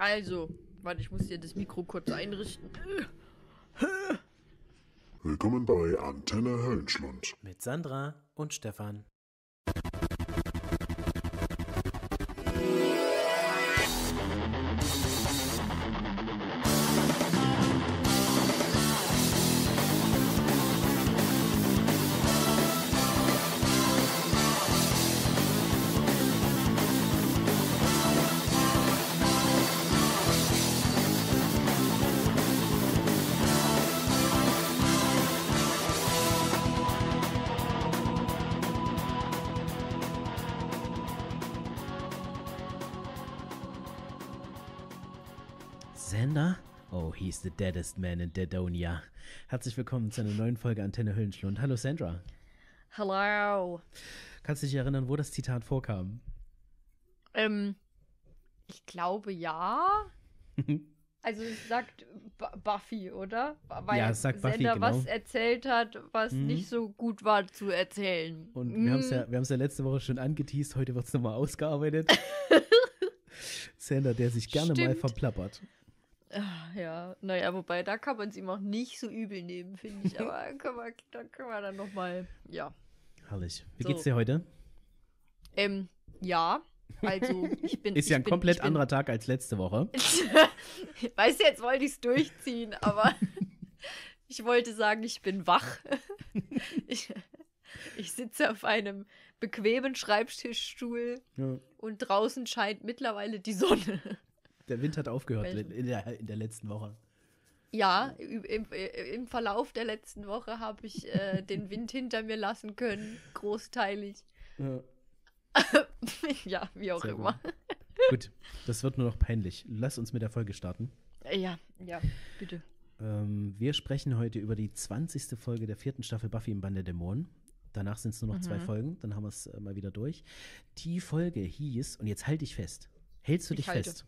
Also, warte, ich muss hier das Mikro kurz einrichten. Willkommen bei Antenne Höllenschlund. Mit Sandra und Stefan. Deadest Man in Deadonia. Herzlich willkommen zu einer neuen Folge Antenne Höllenschlund. Hallo Sandra. Hallo. Kannst du dich erinnern, wo das Zitat vorkam? Ähm, ich glaube ja. also es sagt Buffy, oder? Weil ja, es sagt Buffy, Sender genau. was erzählt hat, was mhm. nicht so gut war zu erzählen. Und mhm. wir haben es ja, ja letzte Woche schon angeteased, heute wird es nochmal ausgearbeitet. Sandra, der sich gerne Stimmt. mal verplappert. Ah, ja, naja, wobei, da kann man es ihm auch nicht so übel nehmen, finde ich. Aber können da können wir dann nochmal, ja. Herrlich. Wie so. geht's dir heute? Ähm, ja. Also, ich bin. Ist ich ja ein bin, komplett bin, anderer Tag als letzte Woche. weißt du, jetzt wollte ich es durchziehen, aber ich wollte sagen, ich bin wach. ich, ich sitze auf einem bequemen Schreibtischstuhl ja. und draußen scheint mittlerweile die Sonne. Der Wind hat aufgehört in der, in der letzten Woche. Ja, im, im, Verlauf der letzten Woche habe ich äh, den Wind hinter mir lassen können, großteilig. Ja, ja wie auch Sehr immer. Gut. gut. das wird nur noch peinlich. Lass uns mit der Folge starten. Ja, ja, bitte. Ähm, wir sprechen heute über die 20. Folge der vierten Staffel Buffy im Band der Dämonen. Danach sind es nur noch mhm. zwei Folgen, dann haben wir es äh, mal wieder durch. Die Folge hieß, und jetzt halte ich fest, Hältst du ich dich halte. fest?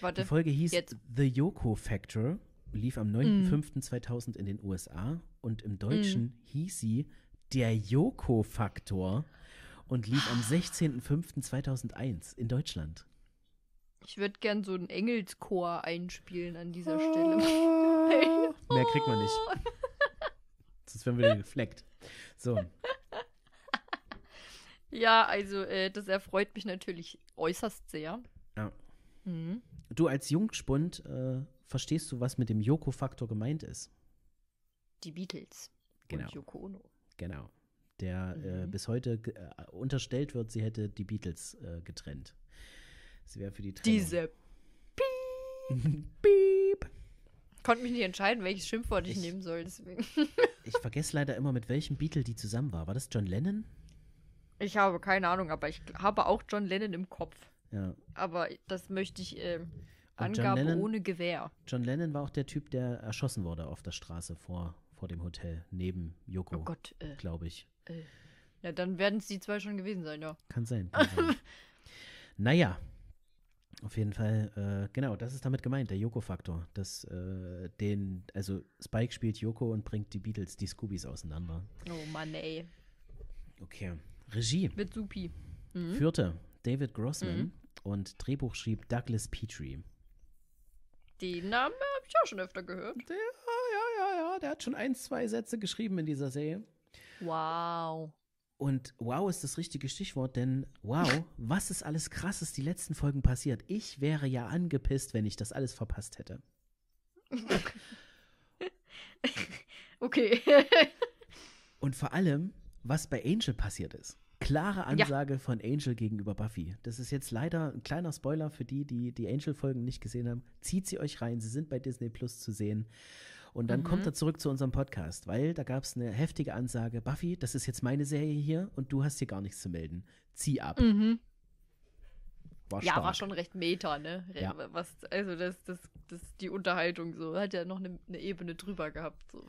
Warte. Die Folge hieß Jetzt. The Yoko Factor, lief am 9.5.2000 mm. in den USA und im Deutschen mm. hieß sie Der Yoko Faktor und lief am 16.05.2001 in Deutschland. Ich würde gern so einen Engelschor einspielen an dieser ah. Stelle. Mehr kriegt man nicht. Sonst werden wir gefleckt. So. Ja, also äh, das erfreut mich natürlich äußerst sehr. Mhm. Du als Jungspund, äh, verstehst du, was mit dem Yoko-Faktor gemeint ist? Die Beatles genau. und Yoko Ono. Genau. Der äh, mhm. äh, bis heute äh, unterstellt wird, sie hätte die Beatles äh, getrennt. Sie wäre für die Trennung. Diese Piep. Piep. Konnte mich nicht entscheiden, welches Schimpfwort ich, ich nehmen soll. Deswegen. ich vergesse leider immer, mit welchem Beatle die zusammen war. War das John Lennon? Ich habe keine Ahnung, aber ich habe auch John Lennon im Kopf. Ja. Aber das möchte ich. Äh, Angabe Lennon, ohne Gewehr. John Lennon war auch der Typ, der erschossen wurde auf der Straße vor, vor dem Hotel, neben Yoko. Oh Gott, äh, glaube ich. Äh, ja, dann werden es die zwei schon gewesen sein, ja. Kann sein. Kann sein. naja. Auf jeden Fall, äh, genau, das ist damit gemeint, der joko faktor äh, den, also Spike spielt Joko und bringt die Beatles, die Scoobies auseinander. Oh Mann, ey. Okay. Regie. Mit Supi. Mhm. Führte David Grossman. Mhm. Und Drehbuch schrieb Douglas Petrie. Den Namen habe ich auch schon öfter gehört. Der, ja, ja, ja, der hat schon ein, zwei Sätze geschrieben in dieser Serie. Wow. Und wow ist das richtige Stichwort, denn wow, was ist alles krasses die letzten Folgen passiert? Ich wäre ja angepisst, wenn ich das alles verpasst hätte. okay. Und vor allem, was bei Angel passiert ist klare Ansage ja. von Angel gegenüber Buffy. Das ist jetzt leider ein kleiner Spoiler für die, die die Angel-Folgen nicht gesehen haben. Zieht sie euch rein, sie sind bei Disney Plus zu sehen. Und dann mhm. kommt er zurück zu unserem Podcast, weil da gab es eine heftige Ansage, Buffy, das ist jetzt meine Serie hier und du hast hier gar nichts zu melden. Zieh ab. Mhm. War ja, war schon recht meta, ne? Ja. Was, also das, das, das, die Unterhaltung so, hat ja noch eine, eine Ebene drüber gehabt. So,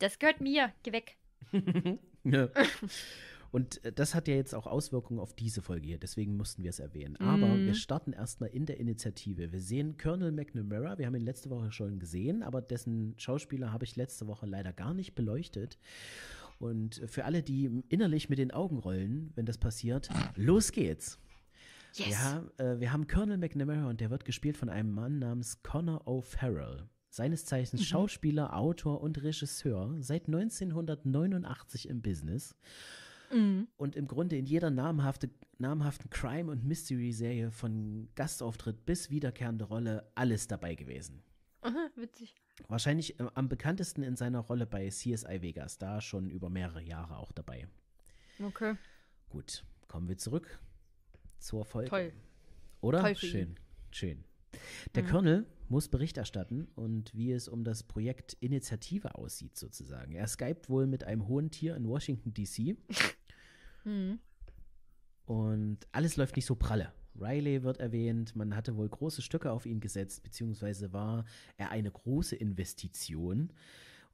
Das gehört mir, geh weg. ja. Und äh, das hat ja jetzt auch Auswirkungen auf diese Folge hier, deswegen mussten wir es erwähnen. Mhm. Aber mm. wir starten erstmal in der Initiative. Wir sehen Colonel McNamara, wir haben ihn letzte Woche schon gesehen, aber dessen Schauspieler habe ich letzte Woche leider gar nicht beleuchtet. Und für alle, die innerlich mit den Augen rollen, wenn das passiert, los geht's. Yes. Ja, äh, wir haben Colonel McNamara und der wird gespielt von einem Mann namens Connor O'Farrell. Seines Zeichens mhm. Schauspieler, Autor und Regisseur, seit 1989 im Business Mhm. Und im Grunde in jeder namhafte, namhaften Crime- und Mystery-Serie von Gastauftritt bis wiederkehrende Rolle alles dabei gewesen. Aha, witzig. Wahrscheinlich äh, am bekanntesten in seiner Rolle bei CSI Vegas, da schon über mehrere Jahre auch dabei. Okay. Gut, kommen wir zurück zur Folge. Toll. Oder? Toll schön, ihn. schön. Der mhm. Colonel muss Bericht erstatten und wie es um das Projekt Initiative aussieht sozusagen. Er skypt wohl mit einem hohen Tier in Washington DC. Mhm. Und alles läuft nicht so pralle. Riley wird erwähnt, man hatte wohl große Stücke auf ihn gesetzt, beziehungsweise war er eine große Investition.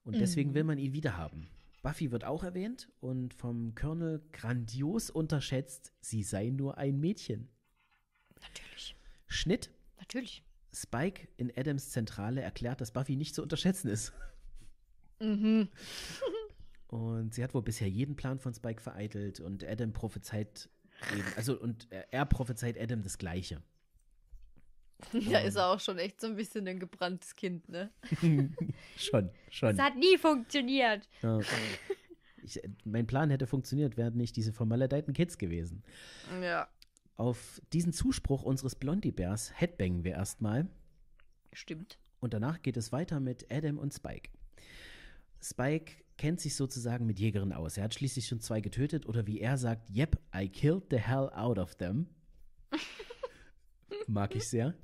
Und mhm. deswegen will man ihn wiederhaben. Buffy wird auch erwähnt und vom Colonel grandios unterschätzt, sie sei nur ein Mädchen. Natürlich. Schnitt. Natürlich. Spike in Adams Zentrale erklärt, dass Buffy nicht zu unterschätzen ist. Mhm. Und sie hat wohl bisher jeden Plan von Spike vereitelt und Adam prophezeit eben, also und er prophezeit Adam das Gleiche. Ja, ist er auch schon echt so ein bisschen ein gebranntes Kind, ne? schon, schon. Das hat nie funktioniert. Okay. Ich, mein Plan hätte funktioniert, wären nicht diese vermaledeiten Kids gewesen. Ja. Auf diesen Zuspruch unseres Blondie-Bärs headbangen wir erstmal. Stimmt. Und danach geht es weiter mit Adam und Spike. Spike kennt sich sozusagen mit Jägern aus. Er hat schließlich schon zwei getötet oder wie er sagt, yep, I killed the hell out of them. Mag ich sehr.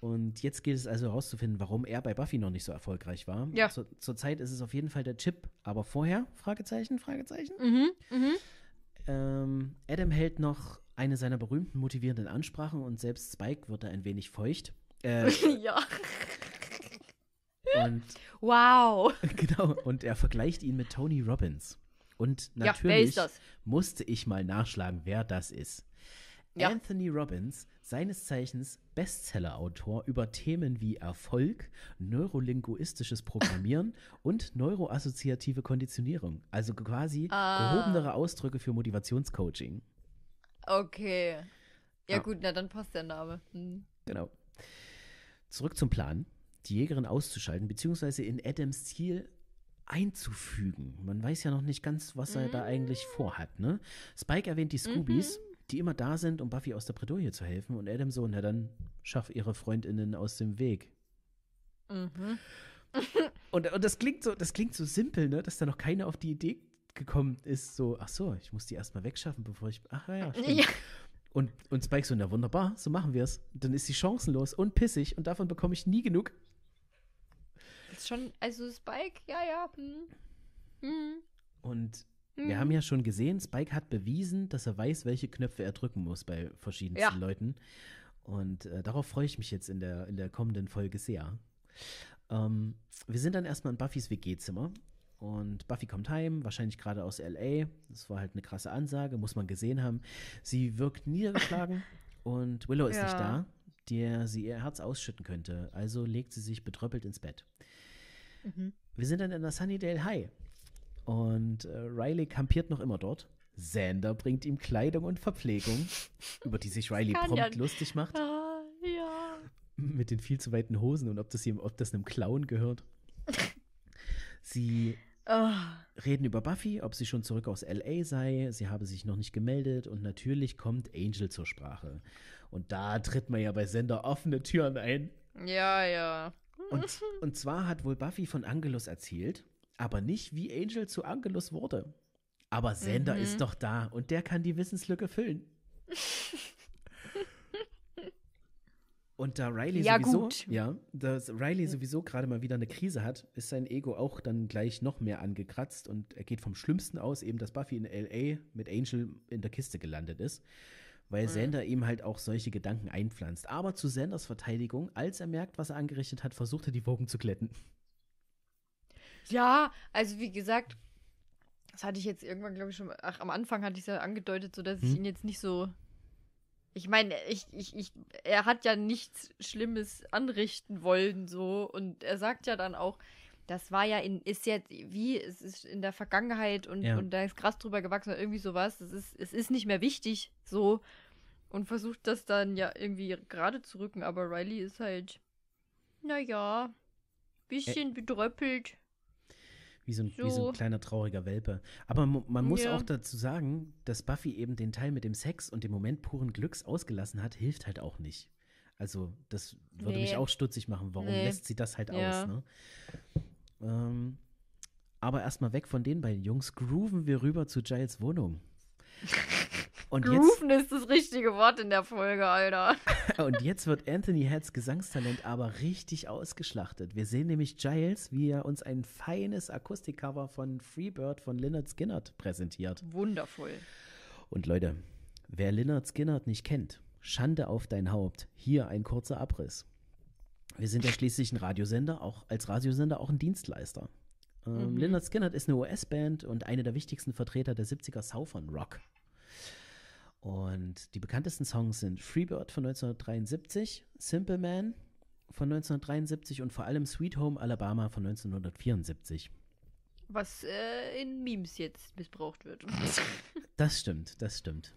Und jetzt geht es also herauszufinden, warum er bei Buffy noch nicht so erfolgreich war. Ja. Zur, zurzeit ist es auf jeden Fall der Chip, aber vorher? Fragezeichen, Fragezeichen. Mhm, mhm. Ähm, Adam hält noch eine seiner berühmten motivierenden Ansprachen und selbst Spike wird da ein wenig feucht. Äh, ja. Und, wow. Genau, und er vergleicht ihn mit Tony Robbins. Und natürlich ja, musste ich mal nachschlagen, wer das ist. Ja. Anthony Robbins, seines Zeichens Bestseller-Autor über Themen wie Erfolg, neurolinguistisches Programmieren und neuroassoziative Konditionierung. Also quasi ah. gehobenere Ausdrücke für Motivationscoaching. Okay. Ja, ah. gut, na dann passt der Name. Hm. Genau. Zurück zum Plan die Jägerin auszuschalten, beziehungsweise in Adams Ziel einzufügen. Man weiß ja noch nicht ganz, was er da eigentlich mhm. vorhat. Ne? Spike erwähnt die Scoobies, mhm. die immer da sind, um Buffy aus der Bredouille zu helfen. Und Adam so, na dann schaff ihre Freundinnen aus dem Weg. Mhm. und, und das klingt so, das klingt so simpel, ne? dass da noch keiner auf die Idee gekommen ist, so, ach so, ich muss die erstmal wegschaffen, bevor ich, ach ja, stimmt. ja. Und, und Spike so, na wunderbar, so machen wir es. Dann ist sie chancenlos und pissig und davon bekomme ich nie genug. Ist schon, also Spike, ja, ja. Hm. Hm. Und hm. wir haben ja schon gesehen, Spike hat bewiesen, dass er weiß, welche Knöpfe er drücken muss bei verschiedensten ja. Leuten. Und äh, darauf freue ich mich jetzt in der, in der kommenden Folge sehr. Ähm, wir sind dann erstmal in Buffys WG-Zimmer und Buffy kommt heim, wahrscheinlich gerade aus LA. Das war halt eine krasse Ansage, muss man gesehen haben. Sie wirkt niedergeschlagen und Willow ist ja. nicht da, der sie ihr Herz ausschütten könnte. Also legt sie sich betröppelt ins Bett. Mhm. Wir sind dann in der Sunnydale High. Und äh, Riley kampiert noch immer dort. Sander bringt ihm Kleidung und Verpflegung, über die sich Riley prompt ja. lustig macht. Ah, ja. Mit den viel zu weiten Hosen und ob das, ihm, ob das einem Clown gehört. Sie oh. reden über Buffy, ob sie schon zurück aus LA sei. Sie habe sich noch nicht gemeldet und natürlich kommt Angel zur Sprache. Und da tritt man ja bei Sender offene Türen ein. Ja, ja. Und, und zwar hat wohl Buffy von Angelus erzählt, aber nicht, wie Angel zu Angelus wurde. Aber Sender mhm. ist doch da und der kann die Wissenslücke füllen. Und da Riley ja, sowieso, ja, dass Riley sowieso gerade mal wieder eine Krise hat, ist sein Ego auch dann gleich noch mehr angekratzt und er geht vom Schlimmsten aus, eben dass Buffy in LA mit Angel in der Kiste gelandet ist weil mhm. Sander ihm halt auch solche Gedanken einpflanzt. Aber zu Sanders Verteidigung, als er merkt, was er angerichtet hat, versucht er die Wogen zu glätten. Ja, also wie gesagt, das hatte ich jetzt irgendwann, glaube ich, schon. Ach, am Anfang hatte ich es ja angedeutet, so dass hm? ich mhm. ihn jetzt nicht so. Ich meine, ich, ich, ich, er hat ja nichts Schlimmes anrichten wollen, so. Und er sagt ja dann auch, das war ja in, ist jetzt, wie, es ist in der Vergangenheit und, ja. und da ist Gras drüber gewachsen oder irgendwie sowas. Es ist, es ist nicht mehr wichtig, so. Und versucht das dann ja irgendwie gerade zu rücken, aber Riley ist halt, naja, bisschen Ä bedröppelt. Wie so, ein, so. wie so, ein, kleiner trauriger Welpe. Aber man muss ja. auch dazu sagen, dass Buffy eben den Teil mit dem Sex und dem Moment puren Glücks ausgelassen hat, hilft halt auch nicht. Also, das würde nee. mich auch stutzig machen. Warum nee. lässt sie das halt ja. aus? Ne? Ähm, aber erstmal weg von den beiden Jungs, grooven wir rüber zu Giles Wohnung. Und Grooven jetzt, ist das richtige Wort in der Folge, Alter. und jetzt wird Anthony Heads Gesangstalent aber richtig ausgeschlachtet. Wir sehen nämlich Giles, wie er uns ein feines Akustikcover von Freebird von Lynyrd Skynyrd präsentiert. Wundervoll. Und Leute, wer Lynyrd Skynyrd nicht kennt, Schande auf dein Haupt. Hier ein kurzer Abriss. Wir sind ja schließlich ein Radiosender, auch als Radiosender auch ein Dienstleister. Ähm, mhm. Lynyrd Skynyrd ist eine US-Band und eine der wichtigsten Vertreter der 70er Southern Rock. Und die bekanntesten Songs sind Freebird von 1973, Simple Man von 1973 und vor allem Sweet Home Alabama von 1974. Was äh, in Memes jetzt missbraucht wird. das stimmt, das stimmt.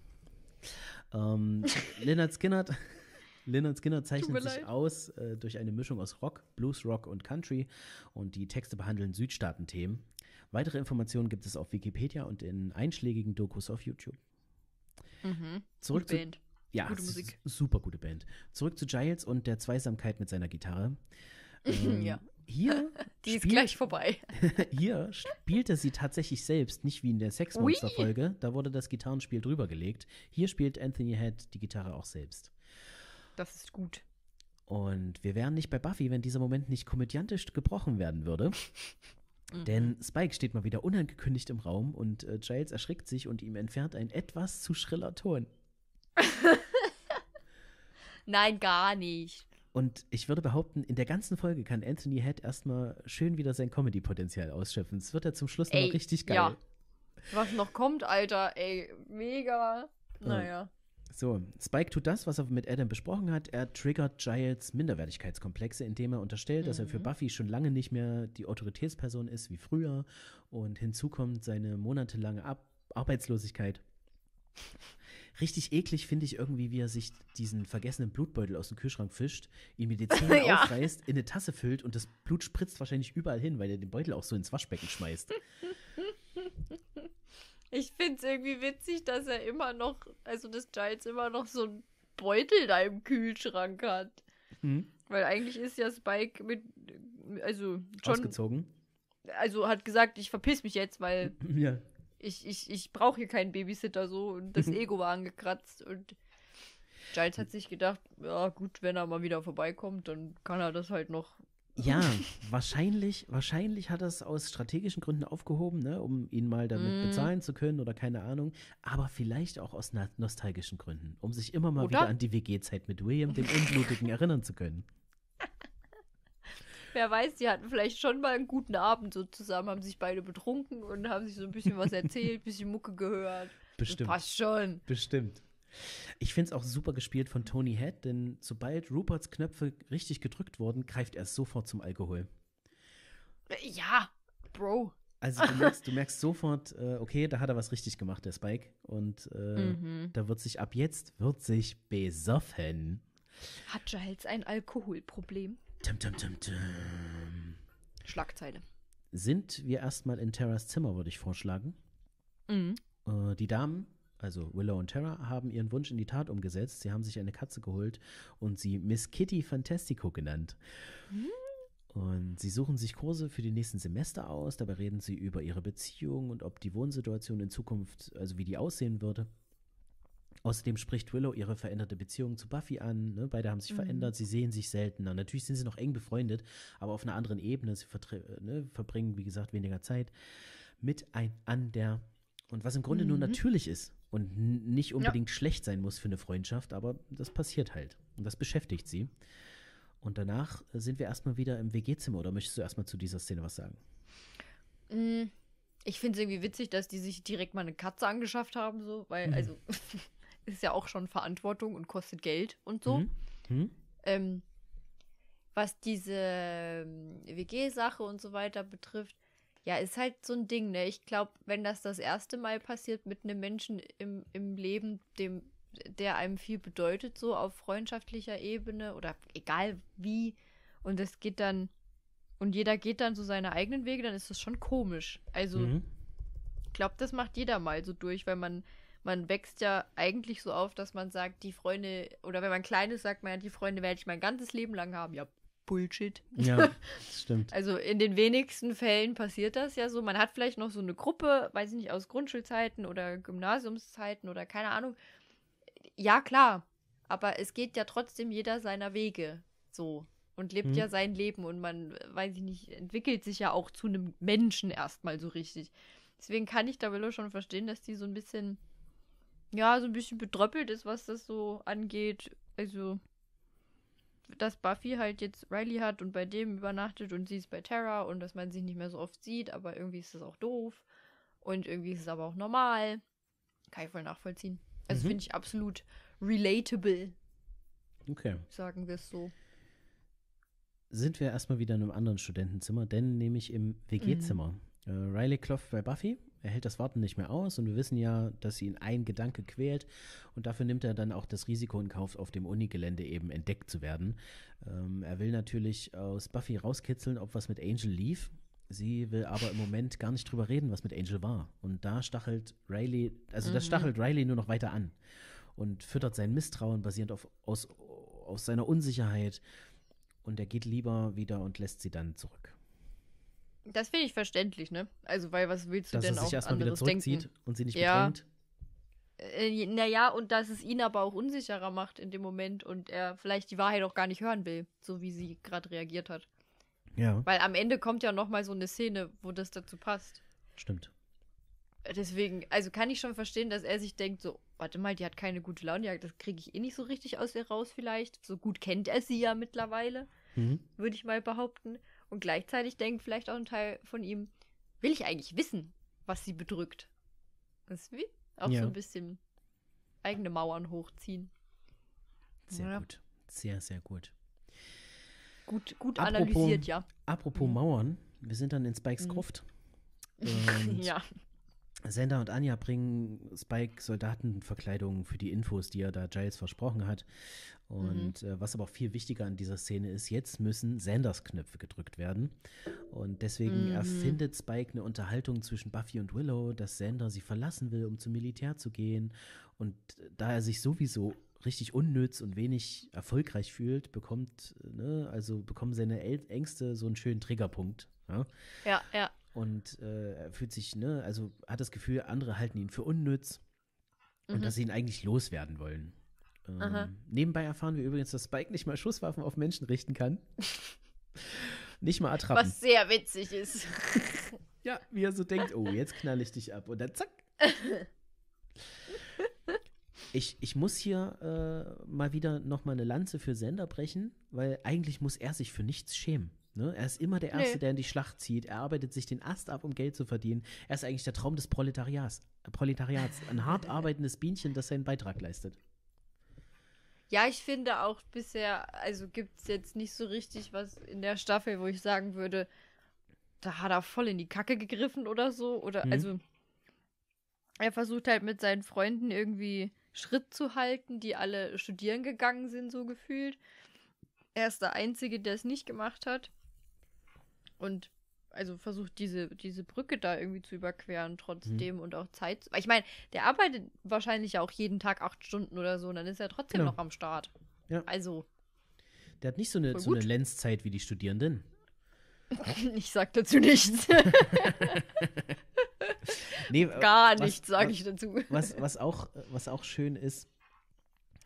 Ähm, Leonard Skinner. Lynyrd Skinner zeichnet sich aus äh, durch eine Mischung aus Rock, Blues, Rock und Country und die Texte behandeln Südstaatenthemen. Weitere Informationen gibt es auf Wikipedia und in einschlägigen Dokus auf YouTube. Mhm. Zurück gute zu, Band. Ja, gute Musik. super gute Band. Zurück zu Giles und der Zweisamkeit mit seiner Gitarre. Ähm, ja. Hier Die ist gleich vorbei. hier spielte sie tatsächlich selbst, nicht wie in der Sexmonster-Folge. Da wurde das Gitarrenspiel drüber gelegt. Hier spielt Anthony Head die Gitarre auch selbst. Das ist gut. Und wir wären nicht bei Buffy, wenn dieser Moment nicht komödiantisch gebrochen werden würde. Denn mhm. Spike steht mal wieder unangekündigt im Raum und äh, Giles erschrickt sich und ihm entfernt ein etwas zu schriller Ton. Nein, gar nicht. Und ich würde behaupten, in der ganzen Folge kann Anthony Head erstmal schön wieder sein Comedy-Potenzial ausschöpfen. Es wird ja zum Schluss ey, noch richtig geil. Ja. Was noch kommt, Alter, ey, mega. Naja. So, Spike tut das, was er mit Adam besprochen hat. Er triggert Giles Minderwertigkeitskomplexe, indem er unterstellt, mhm. dass er für mhm. Buffy schon lange nicht mehr die Autoritätsperson ist wie früher. Und hinzu kommt seine monatelange Ab Arbeitslosigkeit. Richtig eklig finde ich irgendwie, wie er sich diesen vergessenen Blutbeutel aus dem Kühlschrank fischt, ihm die Zähne ja. aufreißt, in eine Tasse füllt und das Blut spritzt wahrscheinlich überall hin, weil er den Beutel auch so ins Waschbecken schmeißt. Ich find's irgendwie witzig, dass er immer noch, also dass Giles immer noch so einen Beutel da im Kühlschrank hat. Mhm. Weil eigentlich ist ja Spike mit, also John. Ausgezogen. Also hat gesagt, ich verpiss mich jetzt, weil ja. ich, ich, ich brauche hier keinen Babysitter so und das Ego war angekratzt und Giles hat sich gedacht, ja gut, wenn er mal wieder vorbeikommt, dann kann er das halt noch ja, wahrscheinlich, wahrscheinlich hat er es aus strategischen Gründen aufgehoben, ne, um ihn mal damit mm. bezahlen zu können oder keine Ahnung. Aber vielleicht auch aus nostalgischen Gründen, um sich immer mal oder? wieder an die WG-Zeit mit William, dem Unblutigen, erinnern zu können. Wer weiß, die hatten vielleicht schon mal einen guten Abend so zusammen, haben sich beide betrunken und haben sich so ein bisschen was erzählt, ein bisschen Mucke gehört. Bestimmt. Das passt schon. Bestimmt. Ich finde es auch super gespielt von Tony Head, denn sobald Ruperts Knöpfe richtig gedrückt wurden, greift er sofort zum Alkohol. Äh, ja, Bro. Also du merkst, du merkst sofort, äh, okay, da hat er was richtig gemacht, der Spike. Und äh, mhm. da wird sich ab jetzt wird sich besoffen. Hat Giles ein Alkoholproblem? Tum, tum, tum, tum. Schlagzeile. Sind wir erstmal in Terras Zimmer, würde ich vorschlagen. Mhm. Äh, die Damen also Willow und Tara, haben ihren Wunsch in die Tat umgesetzt. Sie haben sich eine Katze geholt und sie Miss Kitty Fantastico genannt. Und sie suchen sich Kurse für die nächsten Semester aus. Dabei reden sie über ihre Beziehung und ob die Wohnsituation in Zukunft, also wie die aussehen würde. Außerdem spricht Willow ihre veränderte Beziehung zu Buffy an. Ne? Beide haben sich mhm. verändert, sie sehen sich seltener. Natürlich sind sie noch eng befreundet, aber auf einer anderen Ebene. Sie ne, verbringen, wie gesagt, weniger Zeit miteinander. Und was im Grunde mhm. nur natürlich ist, und nicht unbedingt ja. schlecht sein muss für eine Freundschaft, aber das passiert halt und das beschäftigt sie. Und danach sind wir erstmal wieder im WG-Zimmer oder möchtest du erstmal zu dieser Szene was sagen? Mm, ich finde es irgendwie witzig, dass die sich direkt mal eine Katze angeschafft haben, so, weil, mhm. also, ist ja auch schon Verantwortung und kostet Geld und so. Mhm. Mhm. Ähm, was diese ähm, WG-Sache und so weiter betrifft, ja, ist halt so ein Ding, ne? Ich glaube, wenn das das erste Mal passiert mit einem Menschen im, im Leben, dem, der einem viel bedeutet, so auf freundschaftlicher Ebene oder egal wie, und es geht dann, und jeder geht dann so seine eigenen Wege, dann ist das schon komisch. Also, mhm. ich glaube, das macht jeder mal so durch, weil man, man wächst ja eigentlich so auf, dass man sagt, die Freunde, oder wenn man klein ist, sagt man ja, die Freunde werde ich mein ganzes Leben lang haben. Ja, Bullshit. Ja, das stimmt. Also in den wenigsten Fällen passiert das ja so. Man hat vielleicht noch so eine Gruppe, weiß ich nicht, aus Grundschulzeiten oder Gymnasiumszeiten oder keine Ahnung. Ja, klar. Aber es geht ja trotzdem jeder seiner Wege so und lebt hm. ja sein Leben und man, weiß ich nicht, entwickelt sich ja auch zu einem Menschen erstmal so richtig. Deswegen kann ich da Tabello schon verstehen, dass die so ein bisschen, ja, so ein bisschen betröppelt ist, was das so angeht. Also, dass Buffy halt jetzt Riley hat und bei dem übernachtet und sie ist bei Terra und dass man sich nicht mehr so oft sieht, aber irgendwie ist das auch doof und irgendwie ist es aber auch normal. Kann ich voll nachvollziehen. Also mhm. finde ich absolut relatable. Okay. Sagen wir es so. Sind wir erstmal wieder in einem anderen Studentenzimmer, denn nämlich im WG-Zimmer. Mhm. Äh, Riley klopft bei Buffy er hält das Warten nicht mehr aus und wir wissen ja, dass ihn ein Gedanke quält und dafür nimmt er dann auch das Risiko in Kauf, auf dem Unigelände eben entdeckt zu werden. Ähm, er will natürlich aus Buffy rauskitzeln, ob was mit Angel lief. Sie will aber im Moment gar nicht drüber reden, was mit Angel war. Und da stachelt Riley, also mhm. das stachelt Riley nur noch weiter an und füttert sein Misstrauen basierend auf, aus, aus seiner Unsicherheit. Und er geht lieber wieder und lässt sie dann zurück. Das finde ich verständlich, ne? Also, weil was willst du dass denn auch anderes denken? Dass sich erstmal wieder zurückzieht denken? und sie nicht ja. bedrängt. Äh, naja, und dass es ihn aber auch unsicherer macht in dem Moment und er vielleicht die Wahrheit auch gar nicht hören will, so wie sie gerade reagiert hat. Ja. Weil am Ende kommt ja nochmal so eine Szene, wo das dazu passt. Stimmt. Äh, deswegen, also kann ich schon verstehen, dass er sich denkt, so, warte mal, die hat keine gute Laune, ja, das kriege ich eh nicht so richtig aus ihr raus vielleicht. So gut kennt er sie ja mittlerweile, mhm. würde ich mal behaupten. Und gleichzeitig denkt vielleicht auch ein Teil von ihm, will ich eigentlich wissen, was sie bedrückt? Das ist wie auch ja. so ein bisschen eigene Mauern hochziehen. Sehr ja. gut. Sehr, sehr gut. Gut, gut apropos, analysiert, ja. Apropos mhm. Mauern, wir sind dann in Spikes Gruft. Mhm. ja. Sender und Anja bringen Spike Soldatenverkleidungen für die Infos, die er da Giles versprochen hat. Und mhm. äh, was aber auch viel wichtiger an dieser Szene ist, jetzt müssen Sanders Knöpfe gedrückt werden. Und deswegen mhm. erfindet Spike eine Unterhaltung zwischen Buffy und Willow, dass Sander sie verlassen will, um zum Militär zu gehen. Und äh, da er sich sowieso richtig unnütz und wenig erfolgreich fühlt, bekommt, ne, also bekommen seine Ängste so einen schönen Triggerpunkt. ja. ja. ja und äh, fühlt sich, ne, also hat das Gefühl, andere halten ihn für unnütz mhm. und dass sie ihn eigentlich loswerden wollen. Ähm, nebenbei erfahren wir übrigens, dass Spike nicht mal Schusswaffen auf Menschen richten kann. nicht mal Attrappen. Was sehr witzig ist. ja, wie er so denkt, oh, jetzt knall ich dich ab und dann zack. Ich, ich muss hier äh, mal wieder noch mal eine Lanze für Sender brechen, weil eigentlich muss er sich für nichts schämen. Ne? Er ist immer der Erste, nee. der in die Schlacht zieht. Er arbeitet sich den Ast ab, um Geld zu verdienen. Er ist eigentlich der Traum des Proletariats. Proletariats. Ein hart arbeitendes Bienchen, das seinen Beitrag leistet. Ja, ich finde auch bisher, also gibt es jetzt nicht so richtig was in der Staffel, wo ich sagen würde, da hat er voll in die Kacke gegriffen oder so. Oder mhm. also er versucht halt mit seinen Freunden irgendwie Schritt zu halten, die alle studieren gegangen sind, so gefühlt. Er ist der Einzige, der es nicht gemacht hat. Und also versucht diese, diese Brücke da irgendwie zu überqueren trotzdem mhm. und auch Zeit. Ich meine, der arbeitet wahrscheinlich auch jeden Tag acht Stunden oder so und dann ist er trotzdem genau. noch am Start. Ja. Also. Der hat nicht so eine, so eine Lenzzeit wie die Studierenden. Ich sag dazu nichts. nee, äh, Gar nichts sage ich dazu. Was, was, auch, was auch schön ist,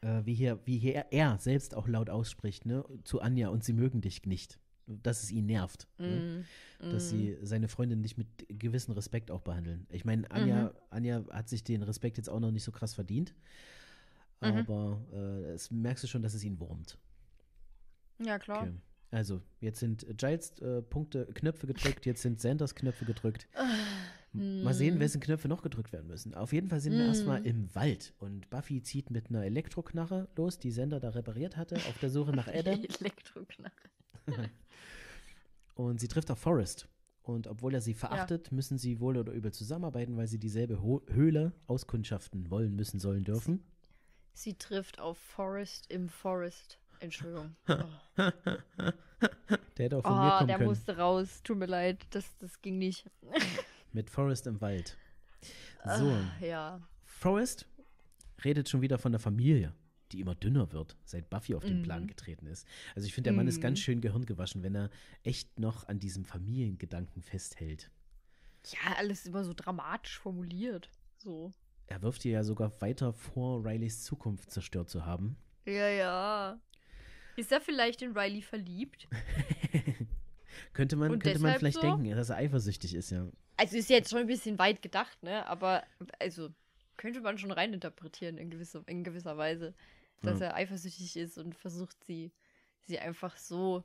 äh, wie, hier, wie hier er selbst auch laut ausspricht, ne, zu Anja und sie mögen dich nicht dass es ihn nervt, ne? mm, ne? dass mm. sie seine Freundin nicht mit gewissen Respekt auch behandeln. Ich meine, Anja, mhm. Anja hat sich den Respekt jetzt auch noch nicht so krass verdient, mhm. aber mhm. äh, es merkst du schon, dass es ihn wurmt. Ja, klar. Okay. Also, jetzt sind Giles äh, Punkte, Knöpfe gedrückt, jetzt sind Sanders Knöpfe gedrückt. Ah, mal sehen, mm. wessen Knöpfe noch gedrückt werden müssen. Auf jeden Fall sind wir mm. erstmal im Wald und Buffy zieht mit einer Elektroknarre los, die Sender da repariert hatte, auf der Suche nach Adam. Elektroknarre. und sie trifft auf Forrest. Und obwohl er sie verachtet, ja. müssen sie wohl oder übel zusammenarbeiten, weil sie dieselbe Ho Höhle auskundschaften wollen, müssen, sollen, dürfen. Sie trifft auf Forrest im Forest. Entschuldigung. Oh. Der hätte auch von oh, mir kommen der können. musste raus. Tut mir leid, das, das ging nicht. Mit Forrest im Wald. So. Ach, ja. Forrest redet schon wieder von der Familie die immer dünner wird, seit Buffy auf den mhm. Plan getreten ist. Also ich finde, der Mann ist ganz mhm. schön gehirngewaschen, wenn er echt noch an diesem Familiengedanken festhält. Ja, alles immer so dramatisch formuliert. So. Er wirft dir ja sogar weiter vor, Rileys Zukunft zerstört zu haben. Ja, ja. Ist er vielleicht in Riley verliebt? könnte man, könnte man vielleicht so? denken, dass er eifersüchtig ist, ja. Also ist jetzt schon ein bisschen weit gedacht, ne? Aber also könnte man schon reininterpretieren in gewisser, in gewisser Weise dass ja. er eifersüchtig ist und versucht, sie, sie einfach so,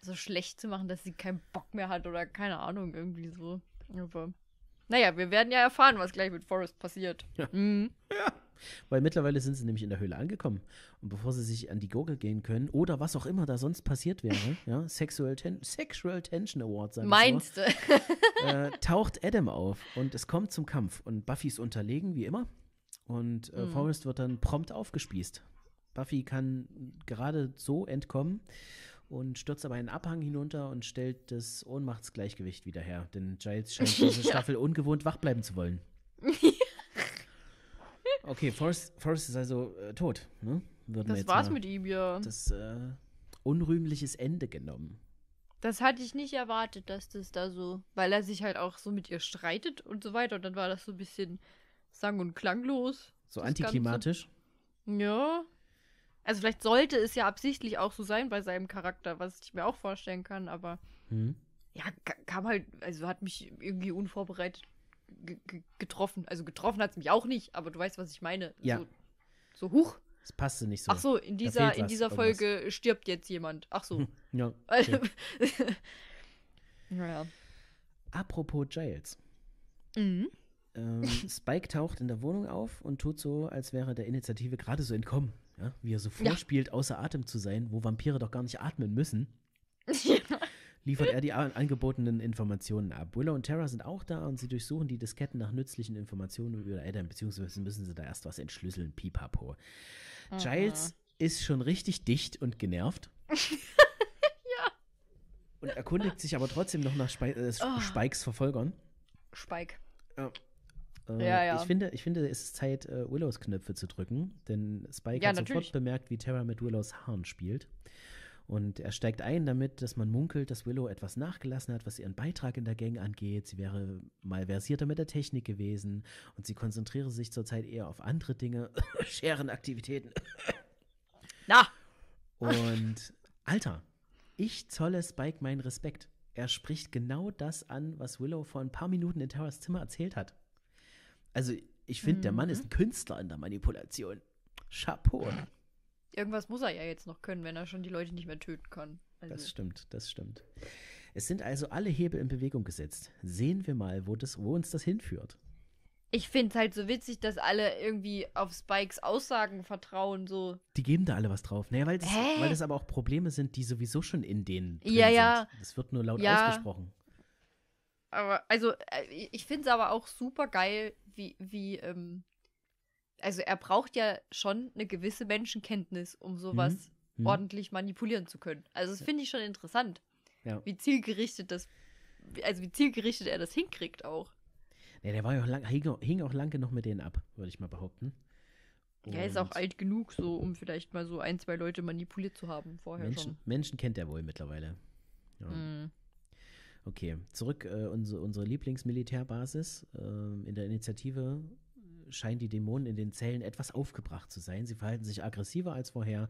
so schlecht zu machen, dass sie keinen Bock mehr hat oder keine Ahnung, irgendwie so. Aber naja, wir werden ja erfahren, was gleich mit Forrest passiert. Ja. Mhm. ja. Weil mittlerweile sind sie nämlich in der Höhle angekommen. Und bevor sie sich an die Gurgel gehen können oder was auch immer da sonst passiert wäre, ja, Sexual, Ten Sexual Tension Award, sagen Meinst du? Äh, taucht Adam auf und es kommt zum Kampf. Und Buffy ist unterlegen, wie immer. Und äh, mhm. Forrest wird dann prompt aufgespießt. Buffy kann gerade so entkommen und stürzt aber einen Abhang hinunter und stellt das Ohnmachtsgleichgewicht wieder her, denn Giles scheint diese ja. Staffel ungewohnt wach bleiben zu wollen. okay, Forrest, Forrest ist also äh, tot, ne? Würden das war's mit ihm, ja. Das äh, unrühmliches Ende genommen. Das hatte ich nicht erwartet, dass das da so, weil er sich halt auch so mit ihr streitet und so weiter und dann war das so ein bisschen sang- und klanglos. So antiklimatisch? Ganze. Ja. Also vielleicht sollte es ja absichtlich auch so sein bei seinem Charakter, was ich mir auch vorstellen kann, aber hm. ja, kam halt, also hat mich irgendwie unvorbereitet getroffen. Also getroffen hat es mich auch nicht, aber du weißt, was ich meine. Ja. So, so huch. Das passte nicht so. Ach so, in dieser, in dieser Folge irgendwas. stirbt jetzt jemand. Ach so. ja. Okay. naja. Apropos Giles. Mhm. Ähm, Spike taucht in der Wohnung auf und tut so, als wäre der Initiative gerade so entkommen. Ja? Wie er so vorspielt, ja. außer Atem zu sein, wo Vampire doch gar nicht atmen müssen. Liefert er die angebotenen Informationen ab. Willow und Tara sind auch da und sie durchsuchen die Disketten nach nützlichen Informationen über Adam, beziehungsweise müssen sie da erst was entschlüsseln. Pipapo. Mhm. Giles ist schon richtig dicht und genervt. ja. Und erkundigt sich aber trotzdem noch nach Spikes, äh, oh. Spikes Verfolgern. Spike. Ja. Äh, ja, ja. Ich finde, ich finde, es ist Zeit, äh, Willows Knöpfe zu drücken, denn Spike ja, hat natürlich. sofort bemerkt, wie Terra mit Willows Haaren spielt. Und er steigt ein damit, dass man munkelt, dass Willow etwas nachgelassen hat, was ihren Beitrag in der Gang angeht. Sie wäre mal versierter mit der Technik gewesen und sie konzentriere sich zurzeit eher auf andere Dinge, Scherenaktivitäten. Na! Und Alter, ich zolle Spike meinen Respekt. Er spricht genau das an, was Willow vor ein paar Minuten in Terras Zimmer erzählt hat. Also ich finde, mhm. der Mann ist mhm. ein Künstler in der Manipulation. Chapeau. Irgendwas muss er ja jetzt noch können, wenn er schon die Leute nicht mehr töten kann. Also. Das stimmt, das stimmt. Es sind also alle Hebel in Bewegung gesetzt. Sehen wir mal, wo, das, wo uns das hinführt. Ich finde es halt so witzig, dass alle irgendwie auf Spikes Aussagen vertrauen, so. Die geben da alle was drauf. Naja, weil das, aber auch Probleme sind, die sowieso schon in denen. ja, ja. Es wird nur laut ja. ausgesprochen. Aber, also, äh, ich finde es aber auch super geil, wie, wie, ähm, also er braucht ja schon eine gewisse Menschenkenntnis, um sowas mhm. mhm. ordentlich manipulieren zu können. Also, das finde ich schon interessant. Ja. Wie zielgerichtet das, also wie zielgerichtet er das hinkriegt auch. Ja, der war ja auch lang, hing, hing auch lange noch mit denen ab, würde ich mal behaupten. Und er ist auch alt genug, so um vielleicht mal so ein, zwei Leute manipuliert zu haben vorher Menschen, schon. Menschen kennt er wohl mittlerweile. Ja. Mm. Okay, zurück äh, unsere, unsere Lieblingsmilitärbasis. Äh, in der Initiative scheinen die Dämonen in den Zellen etwas aufgebracht zu sein. Sie verhalten sich aggressiver als vorher.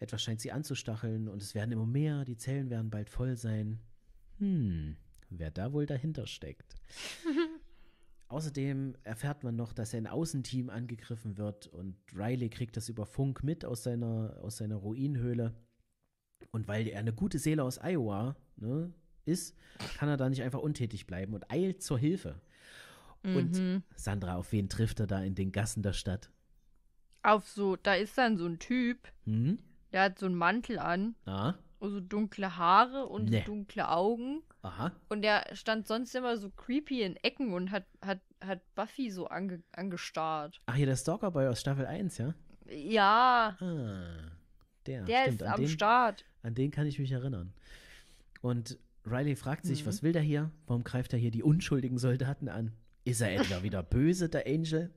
Etwas scheint sie anzustacheln und es werden immer mehr. Die Zellen werden bald voll sein. Hm, wer da wohl dahinter steckt. Außerdem erfährt man noch, dass ein Außenteam angegriffen wird und Riley kriegt das über Funk mit aus seiner, aus seiner Ruinhöhle. Und weil er eine gute Seele aus Iowa, ne, ist, kann er da nicht einfach untätig bleiben und eilt zur Hilfe. Und mhm. Sandra, auf wen trifft er da in den Gassen der Stadt? Auf so, da ist dann so ein Typ, mhm. der hat so einen Mantel an, ah. so dunkle Haare und nee. dunkle Augen. Aha. Und der stand sonst immer so creepy in Ecken und hat, hat, hat Buffy so ange, angestarrt. Ach, hier der Stalkerboy aus Staffel 1, ja? Ja. Ah, der der stimmt. ist an am den, Start. An den kann ich mich erinnern. Und Riley fragt sich, mhm. was will der hier? Warum greift er hier die unschuldigen Soldaten an? Ist er etwa wieder böse, der Angel?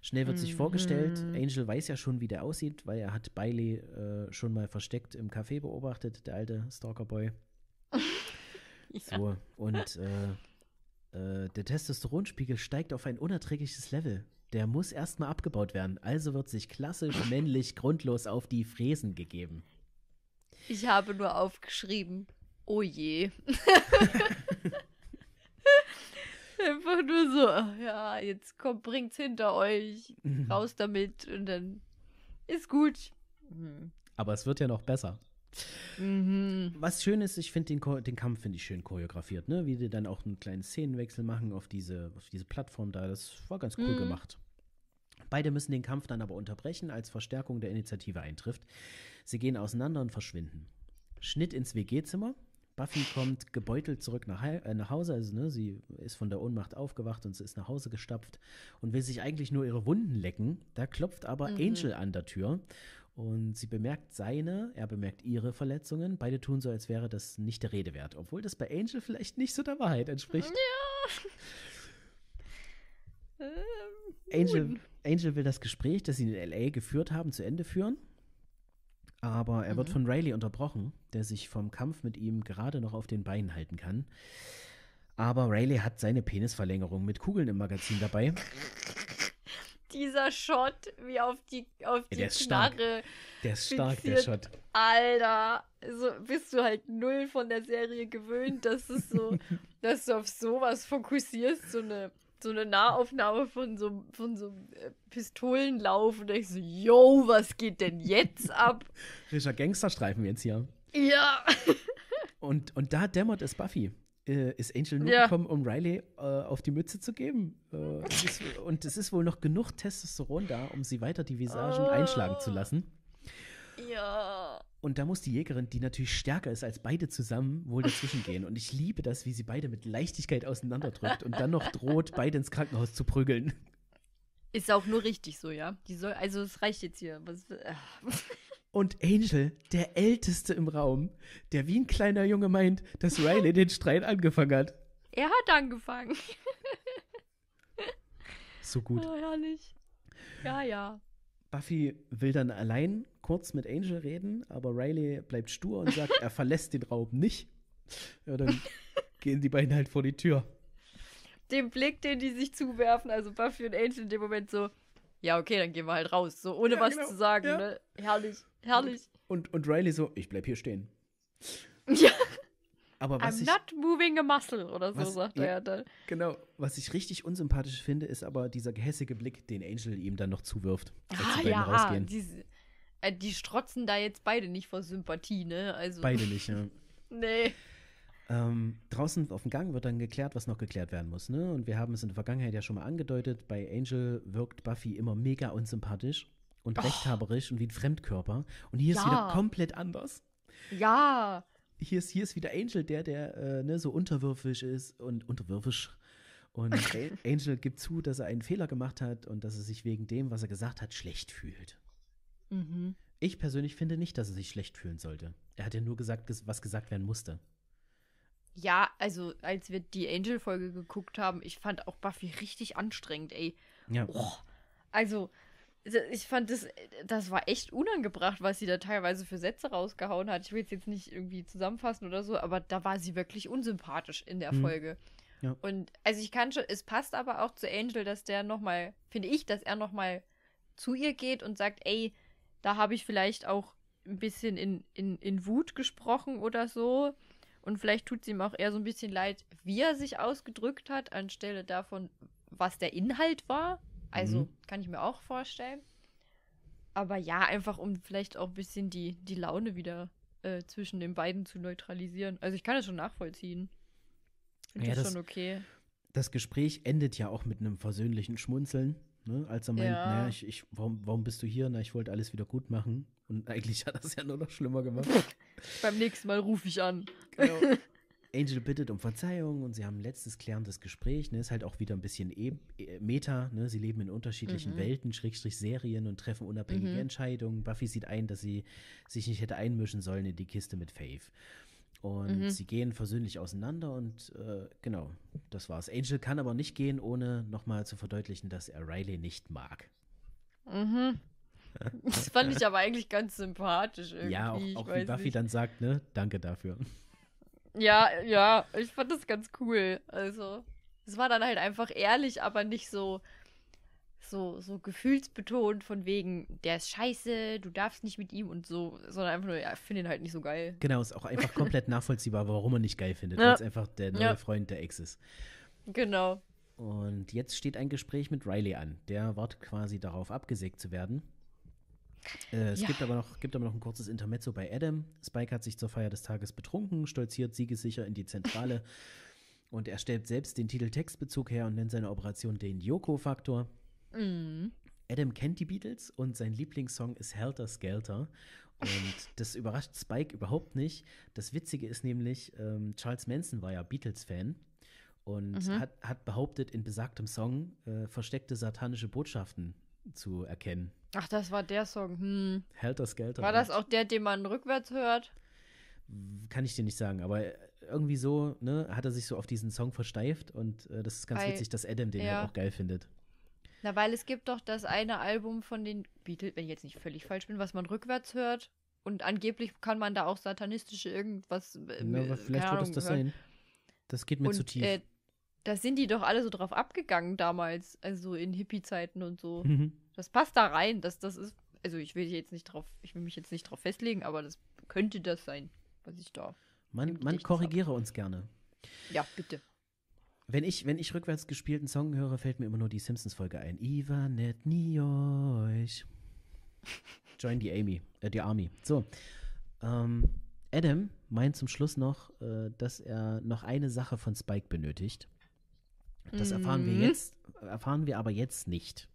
Schnell wird mhm. sich vorgestellt, mhm. Angel weiß ja schon, wie der aussieht, weil er hat Bailey äh, schon mal versteckt im Café beobachtet, der alte Stalkerboy. ja. So, und äh, äh, der Testosteronspiegel steigt auf ein unerträgliches Level. Der muss erstmal abgebaut werden, also wird sich klassisch männlich grundlos auf die Fräsen gegeben. Ich habe nur aufgeschrieben, Oh je. Einfach nur so, ja, jetzt kommt, bringt's hinter euch, mhm. raus damit und dann ist gut. Mhm. Aber es wird ja noch besser. Mhm. Was schön ist, ich finde den, den, Kampf finde ich schön choreografiert, ne? Wie die dann auch einen kleinen Szenenwechsel machen auf diese, auf diese Plattform da. Das war ganz cool mhm. gemacht. Beide müssen den Kampf dann aber unterbrechen, als Verstärkung der Initiative eintrifft. Sie gehen auseinander und verschwinden. Schnitt ins WG-Zimmer. Buffy kommt gebeutelt zurück nach, äh, nach Hause, also ne, sie ist von der Ohnmacht aufgewacht und sie ist nach Hause gestapft und will sich eigentlich nur ihre Wunden lecken. Da klopft aber mhm. Angel an der Tür und sie bemerkt seine, er bemerkt ihre Verletzungen. Beide tun so, als wäre das nicht der Rede wert, obwohl das bei Angel vielleicht nicht so der Wahrheit entspricht. Ja. Angel, ähm, Angel will das Gespräch, das sie in LA geführt haben, zu Ende führen aber er mhm. wird von Rayleigh unterbrochen, der sich vom Kampf mit ihm gerade noch auf den Beinen halten kann. Aber Rayleigh hat seine Penisverlängerung mit Kugeln im Magazin dabei. Dieser Shot, wie auf die, auf die der Knarre. Der ist stark, der Shot. Alter, so bist du halt null von der Serie gewöhnt, dass es so, dass du auf sowas fokussierst, so eine so eine Nahaufnahme von so, von so äh, Pistolenlauf und ich so, yo, was geht denn jetzt ab? Richard Gangsterstreifen jetzt hier. Ja. und, und da dämmert es Buffy. Äh, ist Angel nur ja. gekommen, um Riley äh, auf die Mütze zu geben. Äh, ist, und es ist wohl noch genug Testosteron da, um sie weiter die Visagen oh. einschlagen zu lassen. Ja. Und da muss die Jägerin, die natürlich stärker ist als beide zusammen, wohl dazwischen gehen. Und ich liebe das, wie sie beide mit Leichtigkeit auseinanderdrückt und dann noch droht, beide ins Krankenhaus zu prügeln. Ist auch nur richtig so, ja. Die soll, also es reicht jetzt hier. Was, äh. Und Angel, der Älteste im Raum, der wie ein kleiner Junge meint, dass Riley den Streit angefangen hat. Er hat angefangen. So gut. Oh, herrlich. Ja, ja. Buffy will dann allein kurz mit Angel reden, aber Riley bleibt stur und sagt, er verlässt den Raum nicht. Ja, dann gehen die beiden halt vor die Tür. Den Blick, den die sich zuwerfen, also Buffy und Angel in dem Moment so, ja, okay, dann gehen wir halt raus, so ohne ja, was genau. zu sagen, ja. ne? Herrlich, herrlich. Und, und, und Riley so, ich bleib hier stehen. Ja, aber was I'm ich, not moving a muscle oder so, was, sagt ja, er dann. Genau. Was ich richtig unsympathisch finde, ist aber dieser gehässige Blick, den Angel ihm dann noch zuwirft. Als Ah, ja, ah, rausgehen. Die, äh, die strotzen da jetzt beide nicht vor Sympathie, ne? Also, beide nicht, ja. nee. Ähm, draußen auf dem Gang wird dann geklärt, was noch geklärt werden muss. Ne? Und wir haben es in der Vergangenheit ja schon mal angedeutet. Bei Angel wirkt Buffy immer mega unsympathisch und oh. rechthaberisch und wie ein Fremdkörper. Und hier ja. ist wieder komplett anders. Ja hier ist, hier ist wieder Angel, der, der äh, ne, so unterwürfig ist und unterwürfisch. Und Angel gibt zu, dass er einen Fehler gemacht hat und dass er sich wegen dem, was er gesagt hat, schlecht fühlt. Mhm. Ich persönlich finde nicht, dass er sich schlecht fühlen sollte. Er hat ja nur gesagt, was gesagt werden musste. Ja, also als wir die Angel-Folge geguckt haben, ich fand auch Buffy richtig anstrengend, ey. Ja. Oh, also also, ich fand das, das war echt unangebracht, was sie da teilweise für Sätze rausgehauen hat. Ich will es jetzt nicht irgendwie zusammenfassen oder so, aber da war sie wirklich unsympathisch in der mhm. Folge. Ja. Und also ich kann schon, es passt aber auch zu Angel, dass der nochmal, finde ich, dass er nochmal zu ihr geht und sagt, ey, da habe ich vielleicht auch ein bisschen in, in, in Wut gesprochen oder so. Und vielleicht tut es ihm auch eher so ein bisschen leid, wie er sich ausgedrückt hat, anstelle davon, was der Inhalt war. Also mhm. kann ich mir auch vorstellen. Aber ja, einfach um vielleicht auch ein bisschen die, die Laune wieder äh, zwischen den beiden zu neutralisieren. Also ich kann das schon nachvollziehen. Finde ja, das schon okay. Das Gespräch endet ja auch mit einem versöhnlichen Schmunzeln. Ne? Als er meint, ja. naja, ich, ich, warum, warum bist du hier? Na, ich wollte alles wieder gut machen. Und eigentlich hat das ja nur noch schlimmer gemacht. Beim nächsten Mal rufe ich an. Genau. Angel bittet um Verzeihung und sie haben ein letztes klärendes Gespräch. Ne? Ist halt auch wieder ein bisschen e-, e Meta. Ne? Sie leben in unterschiedlichen mhm. Welten, Schrägstrich Serien und treffen unabhängige mhm. Entscheidungen. Buffy sieht ein, dass sie sich nicht hätte einmischen sollen in die Kiste mit Faith. Und mhm. sie gehen versöhnlich auseinander und äh, genau, das war's. Angel kann aber nicht gehen, ohne nochmal zu verdeutlichen, dass er Riley nicht mag. Mhm. Das fand ich aber eigentlich ganz sympathisch irgendwie. Ja, auch, auch wie Buffy nicht. dann sagt, ne? Danke dafür. Ja, ja, ich fand das ganz cool. Also, es war dann halt einfach ehrlich, aber nicht so so so gefühlsbetont von wegen der ist scheiße, du darfst nicht mit ihm und so, sondern einfach nur ja, finde ihn halt nicht so geil. Genau, ist auch einfach komplett nachvollziehbar, warum er nicht geil findet, ja. weil es einfach der neue ja. Freund der Ex ist. Genau. Und jetzt steht ein Gespräch mit Riley an. Der wartet quasi darauf, abgesägt zu werden. Äh, es ja. gibt, aber noch, gibt aber noch ein kurzes Intermezzo bei Adam. Spike hat sich zur Feier des Tages betrunken, stolziert siegesicher in die Zentrale und er stellt selbst den Titel Textbezug her und nennt seine Operation den Yoko-Faktor. Mm. Adam kennt die Beatles und sein Lieblingssong ist Helter Skelter. Und das überrascht Spike überhaupt nicht. Das Witzige ist nämlich, ähm, Charles Manson war ja Beatles-Fan und mhm. hat, hat behauptet, in besagtem Song äh, versteckte satanische Botschaften zu erkennen. Ach, das war der Song. Hm. Helter Skelter. War das auch der, den man rückwärts hört? Kann ich dir nicht sagen, aber äh, irgendwie so, ne, hat er sich so auf diesen Song versteift und äh, das ist ganz Ei, witzig, dass Adam den halt ja. halt auch geil findet. Na, weil es gibt doch das eine Album von den Beatles, wenn ich jetzt nicht völlig falsch bin, was man rückwärts hört und angeblich kann man da auch satanistische irgendwas. Äh, Na, aber vielleicht wird es das sein. Das geht mir und, zu tief. Äh, da sind die doch alle so drauf abgegangen damals, also in Hippie-Zeiten und so. Mhm. Das passt da rein. Das, das ist. Also ich will jetzt nicht drauf, ich will mich jetzt nicht drauf festlegen, aber das könnte das sein, was ich da. Man, man korrigiere hab. uns gerne. Ja, bitte. Wenn ich, wenn ich rückwärts gespielten Song höre, fällt mir immer nur die Simpsons-Folge ein. Ivanet nie euch. Join the Amy, äh, die Army. So. Ähm, Adam meint zum Schluss noch, äh, dass er noch eine Sache von Spike benötigt. Das erfahren mhm. wir jetzt, erfahren wir aber jetzt nicht.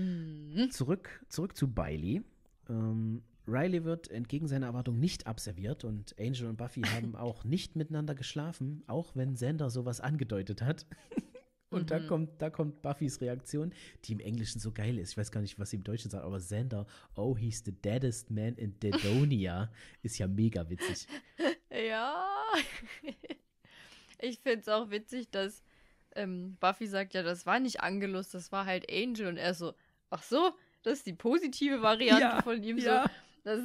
Mhm. Zurück, zurück zu Bailey. Ähm, Riley wird entgegen seiner Erwartung nicht abserviert und Angel und Buffy haben auch nicht miteinander geschlafen, auch wenn Xander sowas angedeutet hat. Und mhm. da kommt, da kommt Buffys Reaktion, die im Englischen so geil ist. Ich weiß gar nicht, was sie im Deutschen sagt, aber Xander, oh, he's the deadest man in Dedonia, ist ja mega witzig. Ja. Ich find's auch witzig, dass ähm, Buffy sagt, ja, das war nicht Angelus, das war halt Angel. Und er so, ach so, das ist die positive Variante ja, von ihm. Ja. So. Das,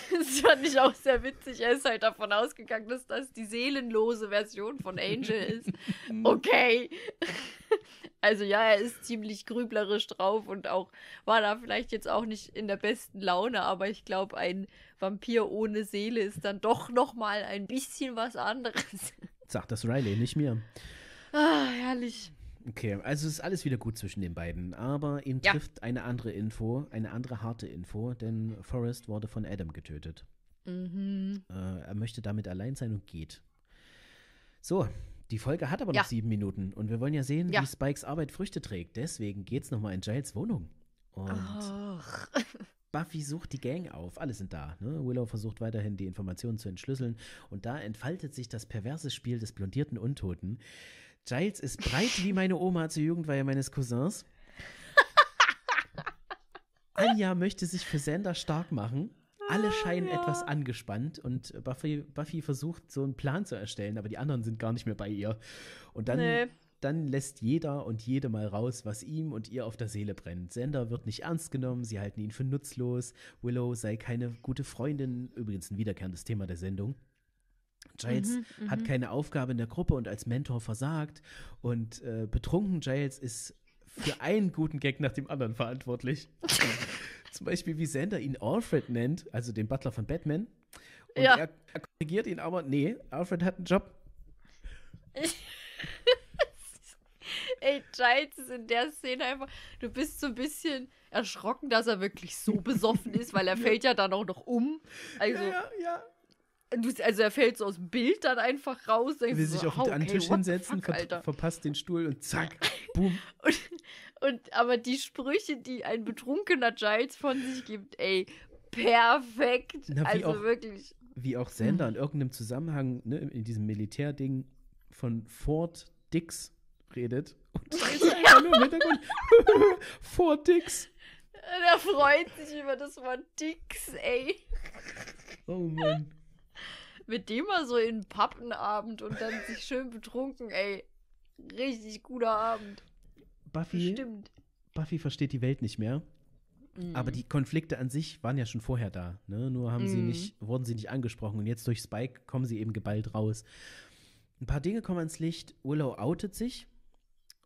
das fand ich auch sehr witzig. Er ist halt davon ausgegangen, dass das die seelenlose Version von Angel ist. Okay. Also ja, er ist ziemlich grüblerisch drauf und auch war da vielleicht jetzt auch nicht in der besten Laune, aber ich glaube, ein Vampir ohne Seele ist dann doch noch mal ein bisschen was anderes. Sagt das Riley, nicht mir. Ah, herrlich. Okay, also ist alles wieder gut zwischen den beiden, aber ihn ja. trifft eine andere Info, eine andere harte Info, denn Forrest wurde von Adam getötet. Mhm. Äh, er möchte damit allein sein und geht. So, die Folge hat aber ja. noch sieben Minuten und wir wollen ja sehen, ja. wie Spikes Arbeit Früchte trägt. Deswegen geht's nochmal in Giles Wohnung. Und Och. Buffy sucht die Gang auf. Alle sind da. Ne? Willow versucht weiterhin, die Informationen zu entschlüsseln. Und da entfaltet sich das perverse Spiel des blondierten Untoten. Giles ist breit wie meine Oma zur Jugendweihe meines Cousins. Anja möchte sich für Sander stark machen. Alle ah, scheinen ja. etwas angespannt und Buffy, Buffy, versucht, so einen Plan zu erstellen, aber die anderen sind gar nicht mehr bei ihr. Und dann, nee. dann lässt jeder und jede mal raus, was ihm und ihr auf der Seele brennt. Sander wird nicht ernst genommen, sie halten ihn für nutzlos. Willow sei keine gute Freundin, übrigens ein wiederkehrendes Thema der Sendung. Giles mhm, hat mhm. keine Aufgabe in der Gruppe und als Mentor versagt. Und äh, betrunken Giles ist für einen guten Gag nach dem anderen verantwortlich. Zum Beispiel, wie Sander ihn Alfred nennt, also den Butler von Batman. Und ja. er, er korrigiert ihn aber, nee, Alfred hat einen Job. Ey, Giles ist in der Szene einfach, du bist so ein bisschen erschrocken, dass er wirklich so besoffen ist, weil er fällt ja dann auch noch um. Also, ja, ja, ja also er fällt so aus dem Bild dann einfach raus. Will so, sich auf oh, okay, den Tisch hinsetzen, fuck, ver verpasst den Stuhl und zack, boom. und, und, aber die Sprüche, die ein betrunkener Giles von sich gibt, ey, perfekt. Na, also auch, wirklich. Wie auch Sander hm. in irgendeinem Zusammenhang, ne, in diesem Militärding von Ford Dix redet. Und Giles ja. einfach nur Dix. er freut sich über das Wort Dix, ey. Oh Mann mit dem mal so in Pappenabend und dann sich schön betrunken, ey. Richtig guter Abend. Buffy, Stimmt. Buffy versteht die Welt nicht mehr. Mhm. Aber die Konflikte an sich waren ja schon vorher da, ne? Nur haben mhm. sie nicht, wurden sie nicht angesprochen. Und jetzt durch Spike kommen sie eben geballt raus. Ein paar Dinge kommen ans Licht. Willow outet sich.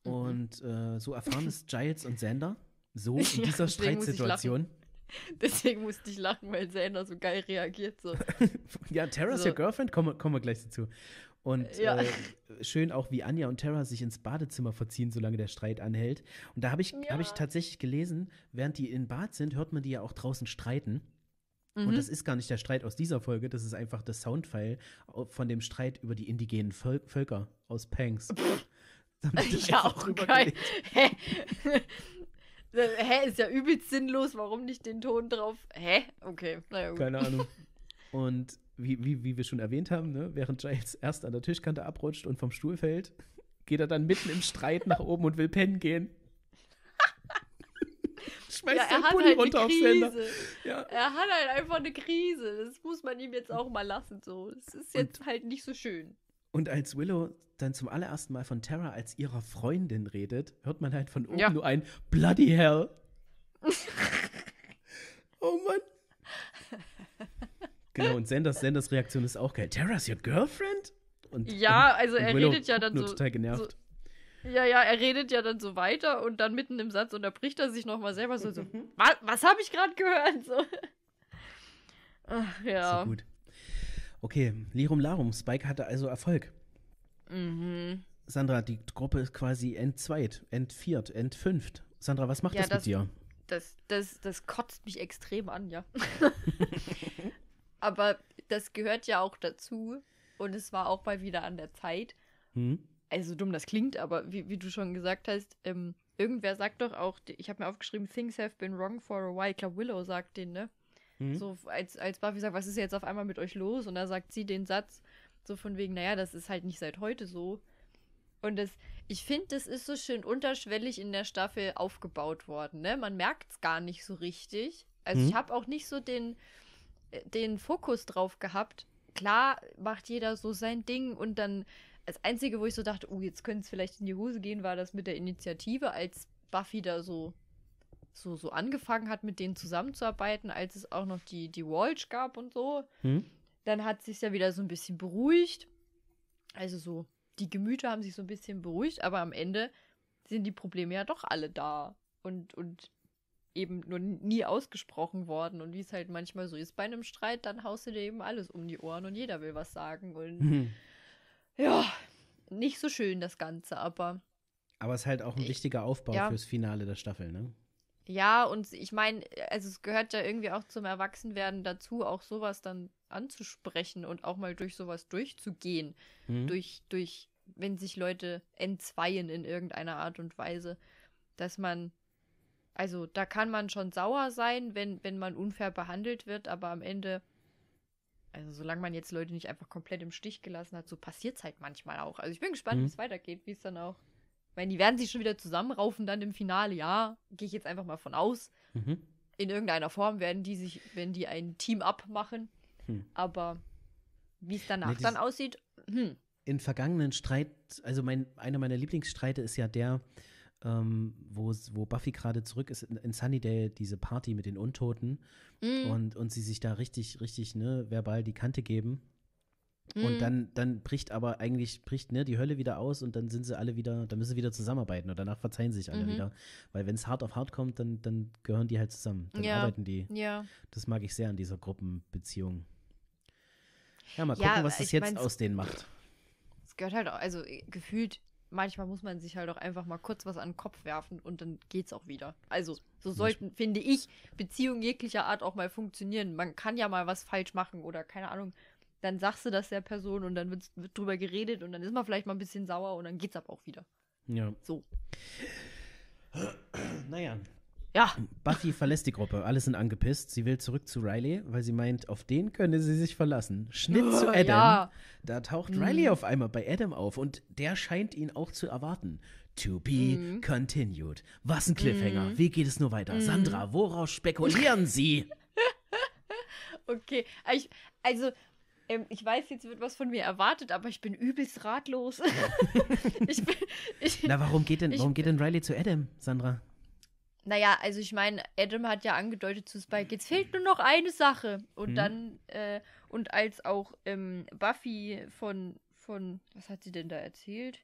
Mhm. Und äh, so erfahren es Giles und Xander. So in dieser ja, Streitsituation. Deswegen musste ich lachen, weil Xander so geil reagiert. So. ja, Terra's so. your girlfriend, kommen komm wir gleich dazu. Und ja. äh, schön auch, wie Anja und Terra sich ins Badezimmer verziehen, solange der Streit anhält. Und da habe ich, ja. Hab ich tatsächlich gelesen, während die in Bad sind, hört man die ja auch draußen streiten. Mhm. Und das ist gar nicht der Streit aus dieser Folge, das ist einfach das Soundfile von dem Streit über die indigenen Völ Völker aus Pangs. ja, auch geil. Hä, ist ja übelst sinnlos, warum nicht den Ton drauf? Hä? Okay, naja, gut. Keine Ahnung. Und wie, wie, wie wir schon erwähnt haben, ne, während Giles erst an der Tischkante abrutscht und vom Stuhl fällt, geht er dann mitten im Streit nach oben und will pennen gehen. Schmeißt ja, er hat Pulli halt runter eine Krise. Auf Sender. Ja. Er hat halt einfach eine Krise. Das muss man ihm jetzt auch mal lassen. So. Es ist jetzt und halt nicht so schön. Und als Willow dann zum allerersten Mal von Tara als ihrer Freundin redet, hört man halt von oben ja. nur ein Bloody Hell. oh Mann. Genau, und Sanders, Sanders Reaktion ist auch geil. Tara's your girlfriend? Und, ja, also und er Willow redet ja dann so, total genervt. so. Ja, ja, er redet ja dann so weiter und dann mitten im Satz unterbricht er sich nochmal selber so, so mhm. was, was habe ich gerade gehört? So. Ach, ja. So gut. Okay, Lirum Larum, Spike hatte also Erfolg. Mhm. Sandra, die Gruppe ist quasi entzweit, entviert, entfünft. Sandra, was macht ja, das, das mit dir? Das, das, das kotzt mich extrem an, ja. Aber das gehört ja auch dazu. Und es war auch mal wieder an der Zeit. Hm? Also dumm das klingt, aber wie, wie du schon gesagt hast, ähm, irgendwer sagt doch auch, ich habe mir aufgeschrieben, Things have been wrong for a while. Ich glaube, Willow sagt den, ne? Mhm. So, als, als Buffy sagt, was ist jetzt auf einmal mit euch los? Und da sagt sie den Satz, so von wegen, naja, das ist halt nicht seit heute so. Und das, ich finde, das ist so schön unterschwellig in der Staffel aufgebaut worden. Ne? Man merkt es gar nicht so richtig. Also mhm. ich habe auch nicht so den, äh, den Fokus drauf gehabt. Klar macht jeder so sein Ding und dann das Einzige, wo ich so dachte, oh, jetzt könnte es vielleicht in die Hose gehen, war das mit der Initiative, als Buffy da so so, so angefangen hat, mit denen zusammenzuarbeiten, als es auch noch die, die Walsh gab und so. Hm? Dann hat sich ja wieder so ein bisschen beruhigt. Also so, die Gemüter haben sich so ein bisschen beruhigt, aber am Ende sind die Probleme ja doch alle da. Und, und eben nur nie ausgesprochen worden. Und wie es halt manchmal so ist bei einem Streit, dann haust du dir eben alles um die Ohren und jeder will was sagen. Und hm. ja, nicht so schön das Ganze, aber. Aber es ist halt auch ein ich, wichtiger Aufbau ja, fürs Finale der Staffel, ne? Ja, und ich meine, also es gehört ja irgendwie auch zum Erwachsenwerden dazu, auch sowas dann anzusprechen und auch mal durch sowas durchzugehen. Mhm. Durch, durch, wenn sich Leute entzweien in irgendeiner Art und Weise, dass man, also da kann man schon sauer sein, wenn, wenn man unfair behandelt wird, aber am Ende, also solange man jetzt Leute nicht einfach komplett im Stich gelassen hat, so passiert es halt manchmal auch. Also ich bin gespannt, mhm. wie es weitergeht, wie es dann auch ich meine, die werden sich schon wieder zusammenraufen dann im Finale, ja, gehe ich jetzt einfach mal von aus. Mhm. In irgendeiner Form werden die sich, wenn die ein Team abmachen. Hm. Aber wie es danach nee, dann aussieht, hm. In vergangenen Streit, also mein, einer meiner Lieblingsstreite ist ja der, ähm, wo, wo Buffy gerade zurück ist, in, in Sunnydale, diese Party mit den Untoten mm. und, und sie sich da richtig, richtig, ne, verbal die Kante geben. Und mhm. dann, dann bricht aber eigentlich bricht ne, die Hölle wieder aus und dann sind sie alle wieder, dann müssen sie wieder zusammenarbeiten und danach verzeihen sich alle mhm. wieder. Weil wenn es hart auf hart kommt, dann, dann gehören die halt zusammen. Dann ja. arbeiten die. Ja. Das mag ich sehr an dieser Gruppenbeziehung. Ja, mal gucken, ja, was das jetzt aus denen macht. Es gehört halt auch, also äh, gefühlt, manchmal muss man sich halt auch einfach mal kurz was an den Kopf werfen und dann geht's auch wieder. Also, so sollten, finde ich, Beziehungen jeglicher Art auch mal funktionieren. Man kann ja mal was falsch machen oder keine Ahnung, dann sagst du das der Person und dann wird, wird drüber geredet und dann ist man vielleicht mal ein bisschen sauer und dann geht's aber auch wieder. Ja. So. Naja. Ja. Buffy verlässt die Gruppe. Alle sind angepisst. Sie will zurück zu Riley, weil sie meint, auf den könne sie sich verlassen. Schnitt zu Adam. Ja. Da taucht mhm. Riley auf einmal bei Adam auf und der scheint ihn auch zu erwarten. To be mhm. continued. Was ein Cliffhanger. Mhm. Wie geht es nur weiter? Mhm. Sandra, woraus spekulieren Sie? okay. Ich, also, ähm, ich weiß, jetzt wird was von mir erwartet, aber ich bin übelst ratlos. ich bin, ich, Na, warum geht denn, warum geht denn Riley zu Adam, Sandra? Naja, also ich meine, Adam hat ja angedeutet zu Spike, jetzt fehlt nur noch eine Sache. Und hm. dann, äh, und als auch ähm, Buffy von, von, was hat sie denn da erzählt?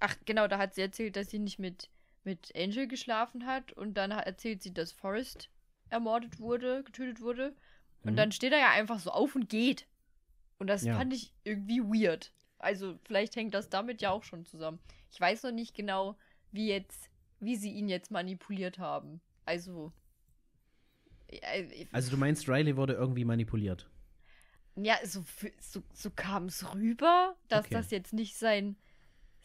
Ach, genau, da hat sie erzählt, dass sie nicht mit, mit Angel geschlafen hat. Und dann erzählt sie, dass Forrest ermordet wurde, getötet wurde. Und mhm. dann steht er ja einfach so auf und geht. Und das ja. fand ich irgendwie weird. Also vielleicht hängt das damit ja auch schon zusammen. Ich weiß noch nicht genau, wie jetzt, wie sie ihn jetzt manipuliert haben. Also. Äh, äh, also du meinst, Riley wurde irgendwie manipuliert? Ja, so, so, so kam es rüber, dass okay. das jetzt nicht sein,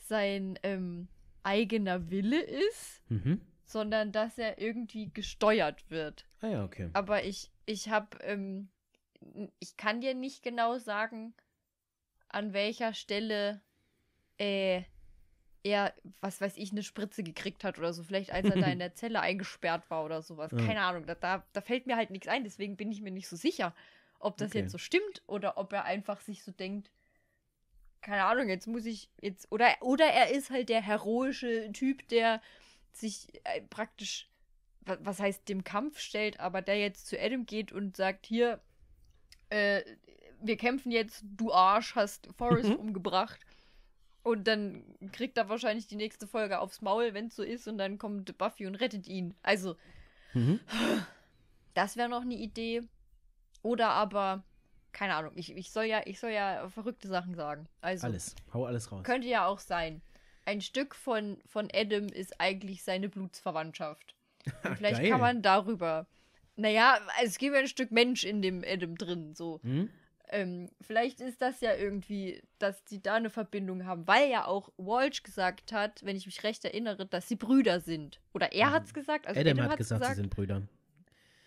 sein ähm, eigener Wille ist, mhm. sondern dass er irgendwie gesteuert wird. Ah ja, okay. Aber ich, ich habe ähm, ich kann dir nicht genau sagen, an welcher Stelle äh, er, was weiß ich, eine Spritze gekriegt hat oder so. Vielleicht als er da in der Zelle eingesperrt war oder sowas. Ja. Keine Ahnung, da, da, da fällt mir halt nichts ein, deswegen bin ich mir nicht so sicher, ob das okay. jetzt so stimmt oder ob er einfach sich so denkt, keine Ahnung, jetzt muss ich jetzt oder oder er ist halt der heroische Typ, der sich äh, praktisch was heißt dem Kampf stellt, aber der jetzt zu Adam geht und sagt hier äh, wir kämpfen jetzt, du Arsch, hast Forrest mhm. umgebracht. Und dann kriegt er wahrscheinlich die nächste Folge aufs Maul, wenn es so ist, und dann kommt Buffy und rettet ihn. Also, mhm. das wäre noch eine Idee. Oder aber, keine Ahnung, ich, ich, soll ja, ich soll ja verrückte Sachen sagen. Also, alles, hau alles raus. Könnte ja auch sein. Ein Stück von, von Adam ist eigentlich seine Blutsverwandtschaft. Und vielleicht Geil. kann man darüber naja, es gibt ja ein Stück Mensch in dem Adam drin, so. Hm? Ähm, vielleicht ist das ja irgendwie, dass die da eine Verbindung haben, weil ja auch Walsh gesagt hat, wenn ich mich recht erinnere, dass sie Brüder sind. Oder er mhm. hat es gesagt. Also Adam, Adam hat gesagt, gesagt, sie sind Brüder.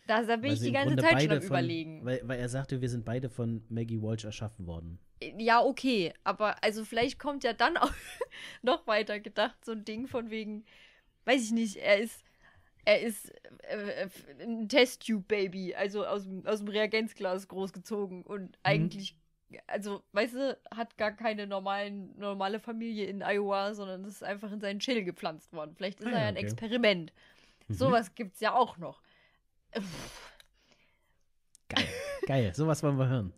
Da, da bin weil ich die ganze Zeit schon am von, überlegen. Weil, weil, er sagte, wir sind beide von Maggie Walsh erschaffen worden. Ja, okay. Aber also vielleicht kommt ja dann auch noch weiter gedacht so ein Ding von wegen, weiß ich nicht, er ist er ist äh, äh ein testtube baby also aus, aus dem Reagenzglas großgezogen und mhm. eigentlich, also, weißt du, hat gar keine normalen, normale Familie in Iowa, sondern ist einfach in seinen Chill gepflanzt worden. Vielleicht ist ah, er ja okay. ein Experiment. Mhm. Sowas gibt's ja auch noch. Geil, geil, sowas wollen wir hören.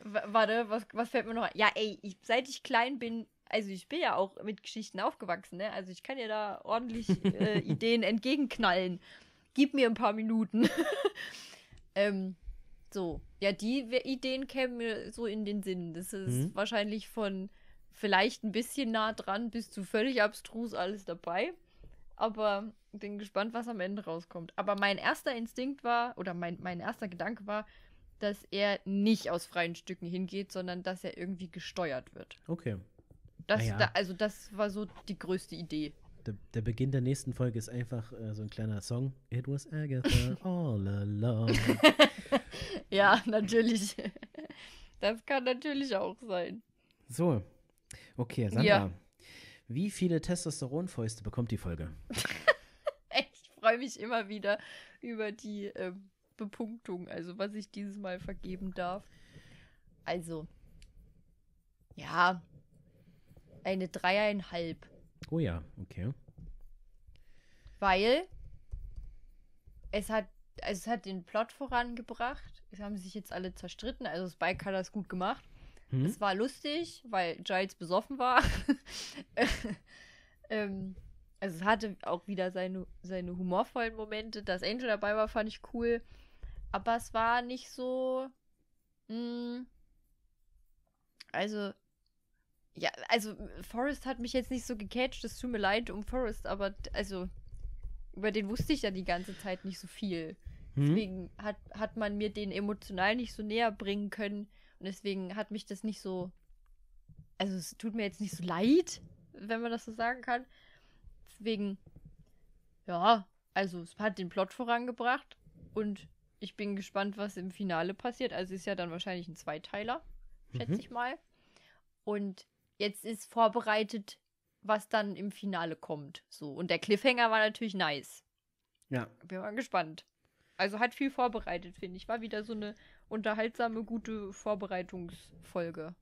W warte, was, was fällt mir noch ein? Ja, ey, ich, seit ich klein bin, also ich bin ja auch mit Geschichten aufgewachsen, ne? Also ich kann ja da ordentlich äh, Ideen entgegenknallen. Gib mir ein paar Minuten. ähm, so. Ja, die Ideen kämen mir so in den Sinn. Das ist mhm. wahrscheinlich von vielleicht ein bisschen nah dran bis zu völlig abstrus alles dabei. Aber bin gespannt, was am Ende rauskommt. Aber mein erster Instinkt war, oder mein, mein erster Gedanke war, dass er nicht aus freien Stücken hingeht, sondern dass er irgendwie gesteuert wird. Okay. Das, naja. da, also das war so die größte Idee. Der, der Beginn der nächsten Folge ist einfach äh, so ein kleiner Song. It was Agatha all along. ja, natürlich. Das kann natürlich auch sein. So. Okay, Sandra. Ja. Wie viele Testosteronfäuste bekommt die Folge? ich freue mich immer wieder über die äh, Bepunktung, also was ich dieses Mal vergeben darf. Also, ja, eine dreieinhalb. Oh ja, okay. Weil es hat, also es hat den Plot vorangebracht. Es haben sich jetzt alle zerstritten. Also Spike hat das gut gemacht. Hm? Es war lustig, weil Giles besoffen war. ähm, also es hatte auch wieder seine, seine humorvollen Momente. Dass Angel dabei war, fand ich cool. Aber es war nicht so. Mh, hm, also ja, also Forrest hat mich jetzt nicht so gecatcht, es tut mir leid um Forrest, aber also über den wusste ich ja die ganze Zeit nicht so viel. Hm? Deswegen hat, hat man mir den emotional nicht so näher bringen können und deswegen hat mich das nicht so. Also es tut mir jetzt nicht so leid, wenn man das so sagen kann. Deswegen, ja, also es hat den Plot vorangebracht und ich bin gespannt, was im Finale passiert. Also ist ja dann wahrscheinlich ein Zweiteiler, schätze mhm. ich mal. Und jetzt ist vorbereitet, was dann im Finale kommt. So. Und der Cliffhanger war natürlich nice. Ja. Bin mal gespannt. Also hat viel vorbereitet, finde ich. War wieder so eine unterhaltsame, gute Vorbereitungsfolge.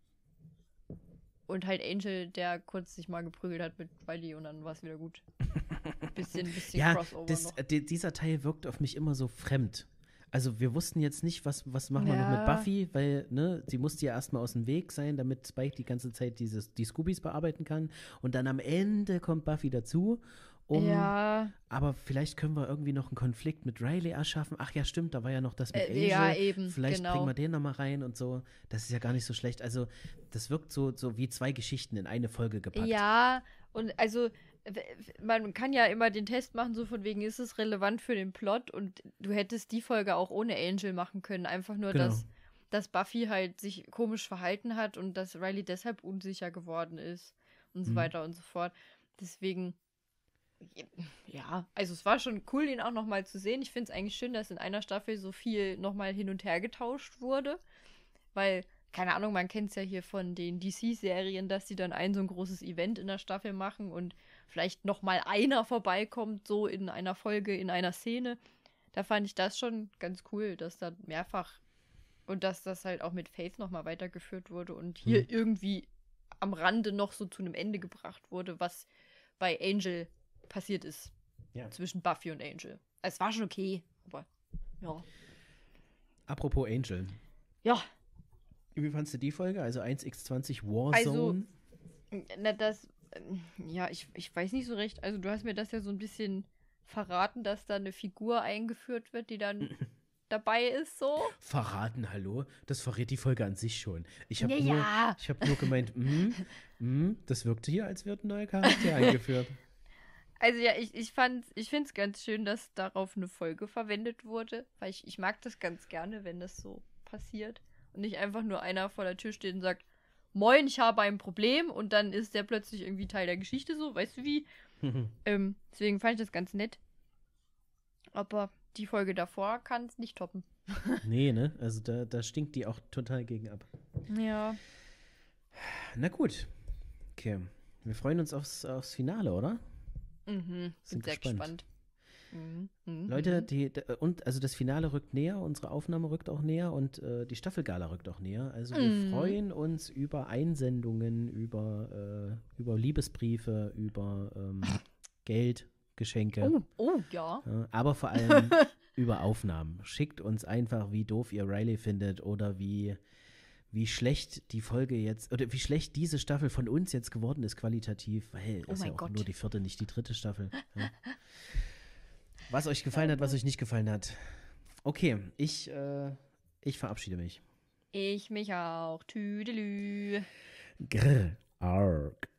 Und halt Angel, der kurz sich mal geprügelt hat mit Riley und dann war es wieder gut. Bisschen, bisschen ja, Crossover. Das, noch. Dieser Teil wirkt auf mich immer so fremd also wir wussten jetzt nicht, was, was machen ja. wir noch mit Buffy, weil, ne, sie musste ja erstmal aus dem Weg sein, damit Spike die ganze Zeit dieses, die Scoobies bearbeiten kann. Und dann am Ende kommt Buffy dazu. Um, ja. Aber vielleicht können wir irgendwie noch einen Konflikt mit Riley erschaffen. Ach ja, stimmt, da war ja noch das mit äh, Angel. Ja, eben. Vielleicht genau. bringen wir den nochmal rein und so. Das ist ja gar nicht so schlecht. Also, das wirkt so, so wie zwei Geschichten in eine Folge gepackt. Ja, und also man kann ja immer den Test machen, so von wegen, ist es relevant für den Plot und du hättest die Folge auch ohne Angel machen können. Einfach nur, genau. dass, dass Buffy halt sich komisch verhalten hat und dass Riley deshalb unsicher geworden ist und so mhm. weiter und so fort. Deswegen, ja, also es war schon cool, ihn auch nochmal zu sehen. Ich finde es eigentlich schön, dass in einer Staffel so viel nochmal hin und her getauscht wurde, weil keine Ahnung, man kennt es ja hier von den DC-Serien, dass sie dann ein so ein großes Event in der Staffel machen und vielleicht noch mal einer vorbeikommt, so in einer Folge, in einer Szene. Da fand ich das schon ganz cool, dass da mehrfach und dass das halt auch mit Faith noch mal weitergeführt wurde und hier hm. irgendwie am Rande noch so zu einem Ende gebracht wurde, was bei Angel passiert ist. Ja. Zwischen Buffy und Angel. Es war schon okay, aber ja. Apropos Angel. Ja. Wie fandest du die Folge? Also 1x20 Warzone? Also, na, das ähm, ja, ich, ich weiß nicht so recht. Also du hast mir das ja so ein bisschen verraten, dass da eine Figur eingeführt wird, die dann dabei ist, so. Verraten, hallo? Das verrät die Folge an sich schon. Ich habe ja, nur, hab nur gemeint, mm, mm, das wirkte hier, als wird ein neuer Charakter eingeführt. Also ja, ich, ich, ich finde es ganz schön, dass darauf eine Folge verwendet wurde, weil ich, ich mag das ganz gerne, wenn das so passiert und nicht einfach nur einer vor der Tür steht und sagt, moin, ich habe ein Problem und dann ist der plötzlich irgendwie Teil der Geschichte so, weißt du wie? ähm, deswegen fand ich das ganz nett. Aber die Folge davor kann es nicht toppen. nee, ne? Also da, da stinkt die auch total gegen ab. Ja. Na gut. Okay. Wir freuen uns aufs, aufs Finale, oder? Mhm. Sind Bin sehr gespannt. gespannt. Mhm. Leute, mhm. die, äh, und also das Finale rückt näher, unsere Aufnahme rückt auch näher und äh, die Staffelgala rückt auch näher. Also wir mhm. freuen uns über Einsendungen, über, äh, über Liebesbriefe, über ähm, Geld, Oh, oh ja. ja. Aber vor allem über Aufnahmen. Schickt uns einfach, wie doof ihr Riley findet oder wie wie schlecht die Folge jetzt oder wie schlecht diese Staffel von uns jetzt geworden ist qualitativ, weil hey, oh ist ja auch Gott. nur die vierte, nicht die dritte Staffel. Ja. Was euch gefallen hat, was euch nicht gefallen hat. Okay, ich, äh, ich verabschiede mich. Ich mich auch. Tüdelü. Grr, arg.